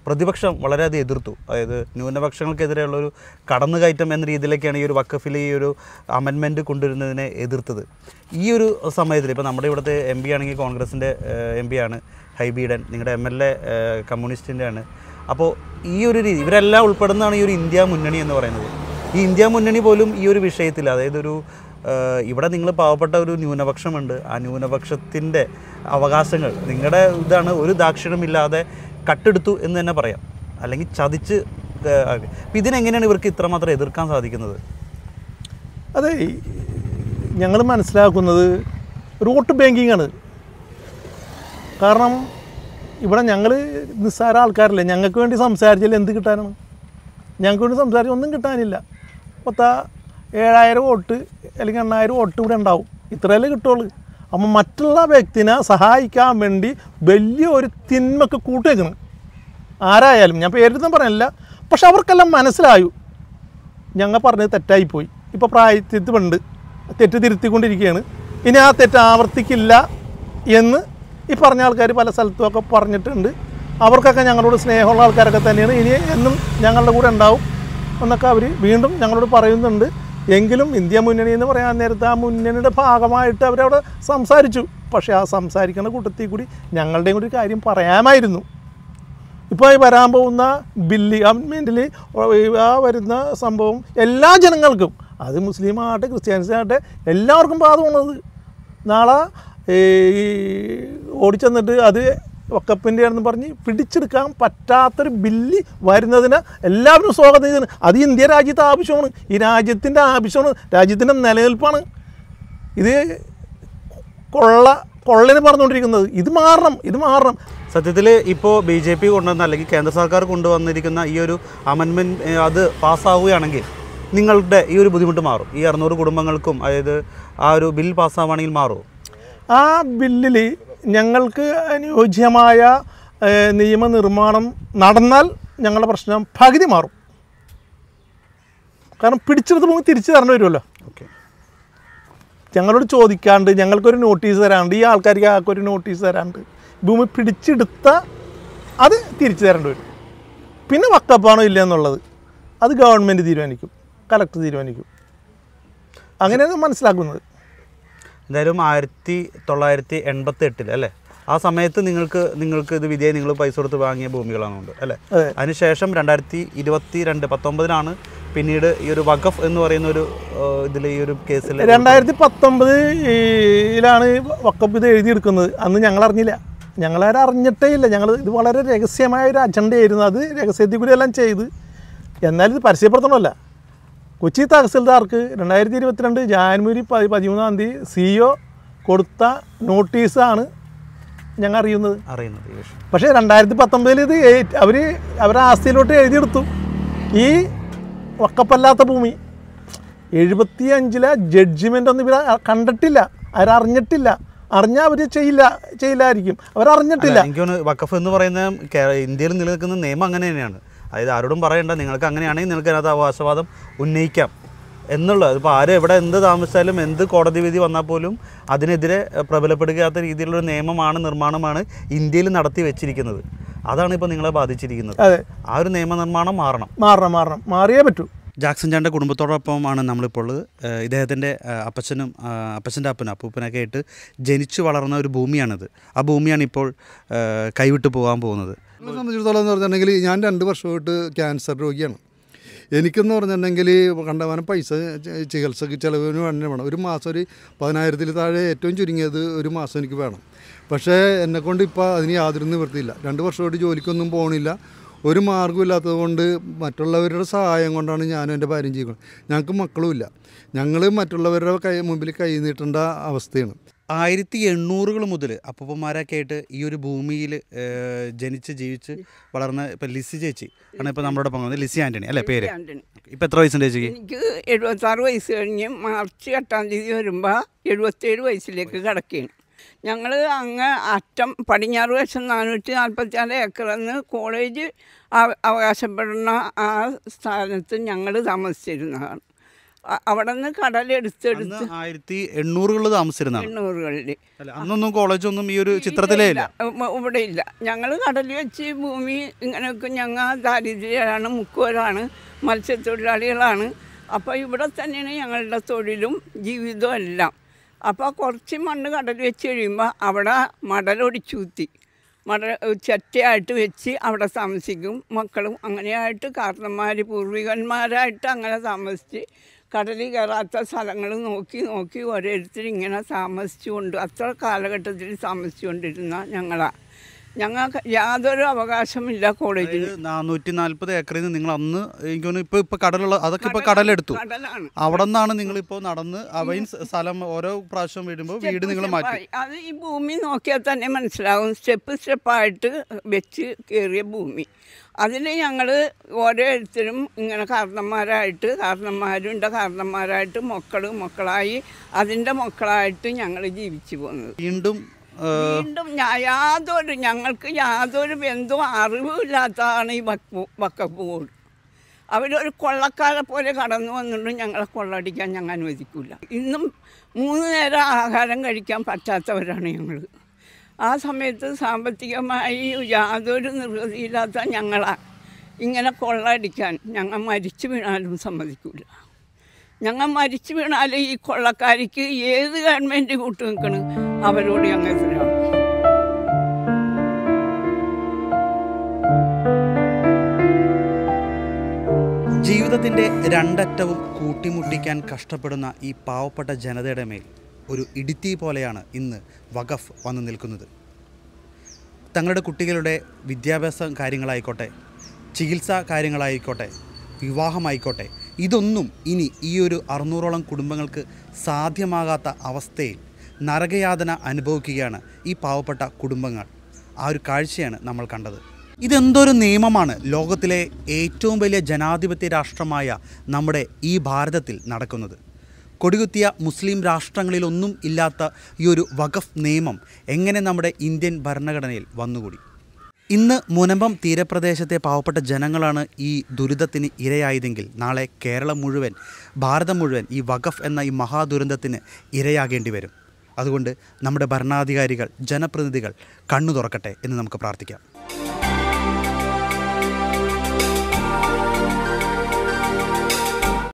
പ്രതിപക്ഷം വളരെയധികം എതിർത്തു അതായത് ന്യൂനപക്ഷങ്ങൾക്കെതിരെയുള്ള ഒരു കടന്നുകയറ്റം എന്ന രീതിയിലേക്കാണ് ഈ ഒരു വക്കഫിലെ ഈ ഒരു അമെൻമെൻറ്റ് കൊണ്ടുവരുന്നതിനെ എതിർത്തത് ഈ ഒരു സമയത്തിൽ ഇപ്പോൾ നമ്മുടെ ഇവിടുത്തെ എം പി ആണെങ്കിൽ കോൺഗ്രസിൻ്റെ എം പി ആണ് ഹൈബീഡൻ നിങ്ങളുടെ എം എൽ എ കമ്മ്യൂണിസ്റ്റിൻ്റെ ആണ് അപ്പോൾ ഈ ഒരു രീതി ഇവരെല്ലാം ഉൾപ്പെടുന്നതാണ് ഈ ഒരു ഇന്ത്യ മുന്നണി എന്ന് പറയുന്നത് ഈ ഇന്ത്യ മുന്നണി പോലും ഈ ഒരു വിഷയത്തിൽ അതായത് ഒരു ഇവിടെ നിങ്ങൾ പാവപ്പെട്ട ഒരു ന്യൂനപക്ഷമുണ്ട് ആ ന്യൂനപക്ഷത്തിൻ്റെ അവകാശങ്ങൾ നിങ്ങളുടെ ഇതാണ് ഒരു ദാക്ഷിണമില്ലാതെ കട്ടെടുത്തു എന്ന് തന്നെ പറയാം അല്ലെങ്കിൽ ചതിച്ച് അപ്പം ഇതിനെങ്ങനെയാണ് ഇവർക്ക് ഇത്രമാത്രം എതിർക്കാൻ സാധിക്കുന്നത് അതെ ഞങ്ങൾ മനസ്സിലാക്കുന്നത് റോട്ട് ബാങ്കിങ് ആണ് കാരണം ഇവിടെ ഞങ്ങൾ നിസ്സാര ആൾക്കാരല്ലേ ഞങ്ങൾക്ക് വേണ്ടി സംസാരിച്ചാൽ എന്ത് കിട്ടാനാണ് ഞങ്ങൾക്ക് വേണ്ടി സംസാരിച്ചാൽ ഒന്നും കിട്ടാനില്ല പത്താ ഏഴായിരം വോട്ട് അല്ലെങ്കിൽ എണ്ണായിരം വോട്ട് ഇവിടെ ഉണ്ടാവും ഇത്രയല്ലേ കിട്ടുള്ളൂ അപ്പം മറ്റുള്ള വ്യക്തിനെ സഹായിക്കാൻ വേണ്ടി വലിയ ഒരു തിന്മക്ക് കൂട്ടുവെക്കണം ആരായാലും ഞാൻ പേരിടുന്ന പറഞ്ഞില്ല പക്ഷെ അവർക്കെല്ലാം മനസ്സിലായു ഞങ്ങൾ പറഞ്ഞത് തെറ്റായിപ്പോയി ഇപ്പോൾ പ്രായത്തിൽ പണ്ട് തെറ്റ് തിരുത്തിക്കൊണ്ടിരിക്കുകയാണ് ഇനി ആ തെറ്റ് ആവർത്തിക്കില്ല എന്ന് ഈ പറഞ്ഞ ആൾക്കാർ പല ഒക്കെ പറഞ്ഞിട്ടുണ്ട് അവർക്കൊക്കെ ഞങ്ങളോട് സ്നേഹമുള്ള ആൾക്കാരൊക്കെ തന്നെയാണ് ഇനി എന്നും ഞങ്ങളുടെ കൂടെ ഉണ്ടാവും എന്നൊക്കെ അവർ വീണ്ടും ഞങ്ങളോട് പറയുന്നുണ്ട് എങ്കിലും ഇന്ത്യ മുന്നണി എന്ന് പറയാൻ നേരത്തെ ആ മുന്നണിയുടെ ഭാഗമായിട്ട് അവരവിടെ സംസാരിച്ചു പക്ഷേ ആ സംസാരിക്കുന്ന കൂട്ടത്തിൽ കൂടി ഞങ്ങളുടെയും കൂടി കാര്യം പറയാമായിരുന്നു ഇപ്പോൾ ഈ വരാൻ പോകുന്ന ബില്ല് ഗവൺമെൻറ്റിൽ ആ വരുന്ന സംഭവം എല്ലാ ജനങ്ങൾക്കും അത് മുസ്ലിം ആകട്ടെ ക്രിസ്ത്യാനിസ് ആകട്ടെ എല്ലാവർക്കും ബാധമുള്ളത് നാളെ ഈ ഓടിച്ചെന്നിട്ട് അത് ആണെന്ന് പറഞ്ഞ് പിടിച്ചെടുക്കാൻ പറ്റാത്തൊരു ബില്ല് വരുന്നതിന് എല്ലാവരും സ്വാഗതം ചെയ്തത് അത് ഇന്ത്യ രാജ്യത്തെ ആവശ്യമാണ് ഈ രാജ്യത്തിൻ്റെ ആവശ്യമാണ് രാജ്യത്തിൻ്റെ നിലനിൽപ്പാണ് ഇത് കൊള്ള കൊള്ളന് പറഞ്ഞുകൊണ്ടിരിക്കുന്നത് ഇത് മാറണം ഇത് മാറണം സത്യത്തിൽ ഇപ്പോൾ ബി ജെ പി കൊണ്ടുവന്ന അല്ലെങ്കിൽ കേന്ദ്ര സർക്കാർ കൊണ്ടുവന്നിരിക്കുന്ന ഈ ഒരു അമെൻമെൻറ്റ് അത് പാസ്സാവുകയാണെങ്കിൽ നിങ്ങളുടെ ഈ ഒരു ബുദ്ധിമുട്ട് മാറും ഈ അറുന്നൂറ് കുടുംബങ്ങൾക്കും അതായത് ആ ഒരു ബിൽ പാസ്സാവുകയാണെങ്കിൽ മാറും ആ ബില്ലിൽ ഞങ്ങൾക്ക് അനുയോജ്യമായ നിയമനിർമ്മാണം നടന്നാൽ ഞങ്ങളുടെ പ്രശ്നം പകുതി മാറും കാരണം പിടിച്ചെടുത്ത് പോകുമ്പോൾ തിരിച്ചു തരേണ്ടി വരുമല്ലോ ഓക്കെ ഞങ്ങളോട് ചോദിക്കാണ്ട് ഞങ്ങൾക്കൊരു നോട്ടീസ് തരാണ്ട് ഈ ആൾക്കാർക്ക് ആൾക്കൊരു നോട്ടീസ് തരാണ്ട് ഭൂമി പിടിച്ചെടുത്ത അത് തിരിച്ചു തരേണ്ടി വരും പിന്നെ വക്കപ്പാണോ ഇല്ല എന്നുള്ളത് അത് ഗവൺമെൻറ് തീരുമാനിക്കും കലക്ടർ തീരുമാനിക്കും അങ്ങനെയാണ് മനസ്സിലാക്കുന്നത് എന്തായാലും ആയിരത്തി തൊള്ളായിരത്തി എട്ടിൽ അല്ലേ ആ സമയത്ത് നിങ്ങൾക്ക് നിങ്ങൾക്ക് ഇത് വിധേയ നിങ്ങൾ പൈസ കൊടുത്ത് വാങ്ങിയ ഭൂമികളാണുണ്ട് അല്ലേ അതിനുശേഷം രണ്ടായിരത്തി ഇരുപത്തി രണ്ട് പത്തൊമ്പതിനാണ് പിന്നീട് ഈ ഒരു വഖഫ് എന്ന് പറയുന്ന ഒരു ഇതിൽ ഈ ഒരു കേസിൽ രണ്ടായിരത്തി പത്തൊമ്പതിലാണ് വഖഫ് ഇത് എഴുതിയെടുക്കുന്നത് അന്ന് ഞങ്ങൾ അറിഞ്ഞില്ല ഞങ്ങളാരും അറിഞ്ഞിട്ടേ ഇല്ല ഞങ്ങൾ ഇത് വളരെ രഹസ്യമായ ഒരു അജണ്ടയായിരുന്നു അത് രഹസ്യത്തിൽ കൂടി എല്ലാം ചെയ്ത് എന്നാൽ ഇത് പരസ്യപ്പെടുത്തണമല്ല കൊച്ചി തഹസിൽദാർക്ക് രണ്ടായിരത്തി ഇരുപത്തിരണ്ട് ജാനുവരി പതി പതിമൂന്നാം തീയതി സി ഒ e കൊടുത്ത നോട്ടീസാണ് ഞങ്ങൾ അറിയുന്നത് അറിയുന്നത് പക്ഷേ രണ്ടായിരത്തി പത്തൊമ്പതിൽ ഇത് അവർ അവരുടെ ആസ്തിയിലോട്ട് എഴുതിയെടുത്തു ഈ ഒക്കപ്പല്ലാത്ത ഭൂമി എഴുപത്തി അഞ്ചിലെ ജഡ്ജ്മെൻ്റ് ഒന്നും ഇവരെ കണ്ടിട്ടില്ല അവരറിഞ്ഞിട്ടില്ല അറിഞ്ഞാൽ അവർ ചെയ്യില്ല ചെയ്യില്ലായിരിക്കും അവരറിഞ്ഞിട്ടില്ല എനിക്ക് വക്കഫ് എന്ന് പറയുന്ന ഇന്ത്യയിൽ നിലനിൽക്കുന്ന നിയമം അങ്ങനെ തന്നെയാണ് അതായത് ആരോടും പറയണ്ട നിങ്ങൾക്ക് അങ്ങനെയാണെങ്കിൽ നിങ്ങൾക്ക് അതിനകത്ത് അവകാശവാദം ഉന്നയിക്കാം എന്നുള്ളത് ഇപ്പോൾ ആരും എവിടെ എന്ത് താമസിച്ചാലും എന്ത് കോടതി വിധി വന്നാൽ പോലും അതിനെതിരെ പ്രബലപ്പെടുകാത്ത രീതിയിലുള്ള നിയമമാണ് നിർമ്മാണമാണ് ഇന്ത്യയിൽ നടത്തി വെച്ചിരിക്കുന്നത് അതാണ് ഇപ്പോൾ നിങ്ങളെ ബാധിച്ചിരിക്കുന്നത് ആ ഒരു നിയമനിർമ്മാണം മാറണം മാറണം മാറണം മാറിയേ പറ്റൂ ജാക്സൺ ചാൻ്റെ കുടുംബത്തോടൊപ്പം ആണ് നമ്മളിപ്പോൾ ഉള്ളത് ഇദ്ദേഹത്തിൻ്റെ അപ്പച്ചനും അപ്പച്ചൻ്റെ അപ്പനും അപ്പൂപ്പനൊക്കെ ആയിട്ട് ജനിച്ചു വളർന്ന ഒരു ഭൂമിയാണിത് ആ ഭൂമിയാണ് ഇപ്പോൾ കൈവിട്ട് പോകാൻ പോകുന്നത് എന്നെ സംബന്ധിച്ചിടത്തോളം എന്ന് പറഞ്ഞിട്ടുണ്ടെങ്കിൽ ഞാൻ രണ്ട് വർഷമായിട്ട് ക്യാൻസർ രോഗിയാണ് എനിക്കെന്ന് പറഞ്ഞിട്ടുണ്ടെങ്കിൽ കണ്ടവനം പൈസ ചികിത്സക്ക് ചിലവിന് വേണ്ടി വേണം ഒരു മാസം ഒരു പതിനായിരത്തിൽ താഴെ ഏറ്റവും ചുരുങ്ങിയത് ഒരു മാസം എനിക്ക് വേണം പക്ഷേ എന്നെക്കൊണ്ട് ഇപ്പോൾ അതിന് യാതൊരു നിവൃത്തിയില്ല രണ്ട് വർഷമായിട്ട് ജോലിക്കൊന്നും പോകണില്ല ഒരു മാർഗ്ഗമില്ലാത്തത് കൊണ്ട് മറ്റുള്ളവരുടെ സഹായം കൊണ്ടാണ് ഞാനും എൻ്റെ ഭാര്യം ചെയ്യുന്നത് ഞങ്ങൾക്ക് മക്കളുമില്ല ഞങ്ങൾ മറ്റുള്ളവരുടെ കൈ മുമ്പിൽ കൈ നീട്ടേണ്ട അവസ്ഥയാണ് ആയിരത്തി എണ്ണൂറുകൾ മുതൽ അപ്പൂപ്പന്മാരൊക്കെ ആയിട്ട് ഈ ഒരു ഭൂമിയിൽ ജനിച്ച് ജീവിച്ച് വളർന്ന ഇപ്പം ലിസി ചേച്ചി ആണ് ഇപ്പം നമ്മുടെ ഒപ്പം വന്നത് ലിസി ആൻ്റണി അല്ലേ പേര് ഇപ്പം എത്ര വയസ്സുണ്ട് ചേച്ചി എനിക്ക് എഴുപത്താറ് വയസ്സ് കഴിഞ്ഞ് മാർച്ച് എട്ടാം തീയതി വരുമ്പോൾ എഴുപത്തേഴ് വയസ്സിലേക്ക് കിടക്കുകയാണ് ഞങ്ങൾ അങ്ങ് അറ്റം പടിഞ്ഞാറ് വശം നാനൂറ്റി നാൽപ്പത്തിയാറ് ഏക്കറെന്ന് കോളേജ് അവകാശപ്പെടുന്ന ആ സ്ഥാനത്ത് ഞങ്ങൾ താമസിച്ചിരുന്നതാണ് അവിടെ നിന്ന് കടലെടുത്തെടുത്ത് ആയിരത്തി എണ്ണൂറുകളിൽ താമസിച്ചിരുന്ന എണ്ണൂറുകളിൽ അന്നൊന്നും കോളേജൊന്നും ഈ ഒരു ചിത്രത്തിലേ ഇല്ല ഇവിടെ ഇല്ല ഞങ്ങൾ കടൽ വെച്ച് ഭൂമി ഇങ്ങനെയൊക്കെ ഞങ്ങൾ ദാരിദ്ര്യരാണ് മുക്കുവരാണ് മത്സ്യത്തൊഴിലാളികളാണ് അപ്പോൾ ഇവിടെ തന്നെയാണ് ഞങ്ങളുടെ തൊഴിലും ജീവിതവും എല്ലാം അപ്പോൾ കുറച്ച് മണ്ണ് കടൽ വെച്ച് കഴിയുമ്പോൾ അവിടെ മടലൊടിച്ചൂത്തി മട ചറ്റയായിട്ട് വെച്ച് അവിടെ താമസിക്കും മക്കളും അങ്ങനെയായിട്ട് കാരണന്മാർ പൂർവികന്മാരായിട്ട് അങ്ങനെ താമസിച്ച് കടലിൽ കയറാത്ത സ്ഥലങ്ങൾ നോക്കി നോക്കി ഓരോരുത്തർ ഇങ്ങനെ താമസിച്ചുകൊണ്ട് അത്ര കാലഘട്ടത്തിൽ താമസിച്ചുകൊണ്ടിരുന്ന ഞങ്ങളാണ് ഞങ്ങൾക്ക് യാതൊരു അവകാശമില്ല കോളേജിൽ നാനൂറ്റി നാല്പത് ഏക്കറിൽ നിന്ന് നിങ്ങൾ അന്ന് എനിക്ക് ഇപ്പൊ ഇപ്പോൾ കടലുള്ള അതൊക്കെ ഇപ്പൊ കടലെടുത്തു കടലാണ് അവിടെ നിന്നാണ് ഇപ്പോ നടന്ന് അവയും സ്ഥലം ഓരോ പ്രാവശ്യം വീടുമ്പോൾ വീട് നിങ്ങൾ മാറ്റി അത് ഈ ഭൂമി നോക്കിയാൽ തന്നെ മനസ്സിലാവും സ്റ്റെപ്പ് സ്റ്റെപ്പായിട്ട് വെച്ച് കയറിയ ഭൂമി അതിൽ ഞങ്ങൾ ഓരോരുത്തരും ഇങ്ങനെ കാരണന്മാരായിട്ട് കാരണന്മാരുണ്ട് കാരണന്മാരായിട്ട് മക്കൾ മക്കളായി അതിൻ്റെ മക്കളായിട്ട് ഞങ്ങൾ ജീവിച്ചു പോകുന്നത് വീണ്ടും വീണ്ടും യാതൊരു ഞങ്ങൾക്ക് യാതൊരു ബന്ധവും അറിവില്ലാത്തതാണ് ഈ വക്കപ്പൂട് അവരൊരു കൊള്ളക്കാരെ പോലെ കടന്നു വന്നിട്ട് ഞങ്ങളെ കൊള്ളടിക്കാൻ ഞങ്ങൾ അനുവദിക്കില്ല ഇന്നും മൂന്ന് നേരം ആഹാരം കഴിക്കാൻ പറ്റാത്തവരാണ് ഞങ്ങൾ ആ സമയത്ത് സാമ്പത്തികമായി യാതൊരു നിർവൃതിയില്ലാത്ത ഞങ്ങളാണ് ഇങ്ങനെ കൊള്ളടിക്കാൻ ഞങ്ങൾ മരിച്ചു വീണാലും സമ്മതിക്കില്ല ഞങ്ങൾ മരിച്ചു വീണാൽ ഈ കൊള്ളക്കാരിക്ക് ഏത് ഗവൺമെൻറ് കൂട്ടു നിൽക്കണ് അവരോട് ഞങ്ങൾ എത്രയാണ് ജീവിതത്തിൻ്റെ രണ്ടറ്റവും കൂട്ടിമുട്ടിക്കാൻ കഷ്ടപ്പെടുന്ന ഈ പാവപ്പെട്ട ജനതയുടെ മേൽ ഒരു ഇടുത്തി പോലെയാണ് ഇന്ന് വഖഫ് വന്നു നിൽക്കുന്നത് തങ്ങളുടെ കുട്ടികളുടെ വിദ്യാഭ്യാസ കാര്യങ്ങളായിക്കോട്ടെ ചികിത്സാ കാര്യങ്ങളായിക്കോട്ടെ വിവാഹമായിക്കോട്ടെ ഇതൊന്നും ഇനി ഈ ഒരു അറുന്നൂറോളം കുടുംബങ്ങൾക്ക് സാധ്യമാകാത്ത അവസ്ഥയിൽ നരകയാതന അനുഭവിക്കുകയാണ് ഈ പാവപ്പെട്ട കുടുംബങ്ങൾ ആ ഒരു കാഴ്ചയാണ് നമ്മൾ കണ്ടത് ഇതെന്തൊരു നിയമമാണ് ലോകത്തിലെ ഏറ്റവും വലിയ ജനാധിപത്യ രാഷ്ട്രമായ നമ്മുടെ ഈ ഭാരതത്തിൽ നടക്കുന്നത് കൊടികുത്തിയ മുസ്ലിം രാഷ്ട്രങ്ങളിലൊന്നും ഇല്ലാത്ത ഈ ഒരു വഖഫ് നിയമം എങ്ങനെ നമ്മുടെ ഇന്ത്യൻ ഭരണഘടനയിൽ വന്നുകൂടി ഇന്ന് മുനമ്പം തീരപ്രദേശത്തെ പാവപ്പെട്ട ജനങ്ങളാണ് ഈ ദുരിതത്തിന് ഇരയായതെങ്കിൽ നാളെ കേരളം മുഴുവൻ ഭാരതം മുഴുവൻ ഈ വഖഫ് എന്ന ഈ മഹാദുരന്തത്തിന് ഇരയാകേണ്ടി വരും അതുകൊണ്ട് നമ്മുടെ ഭരണാധികാരികൾ ജനപ്രതിനിധികൾ കണ്ണു തുറക്കട്ടെ എന്ന് നമുക്ക് പ്രാർത്ഥിക്കാം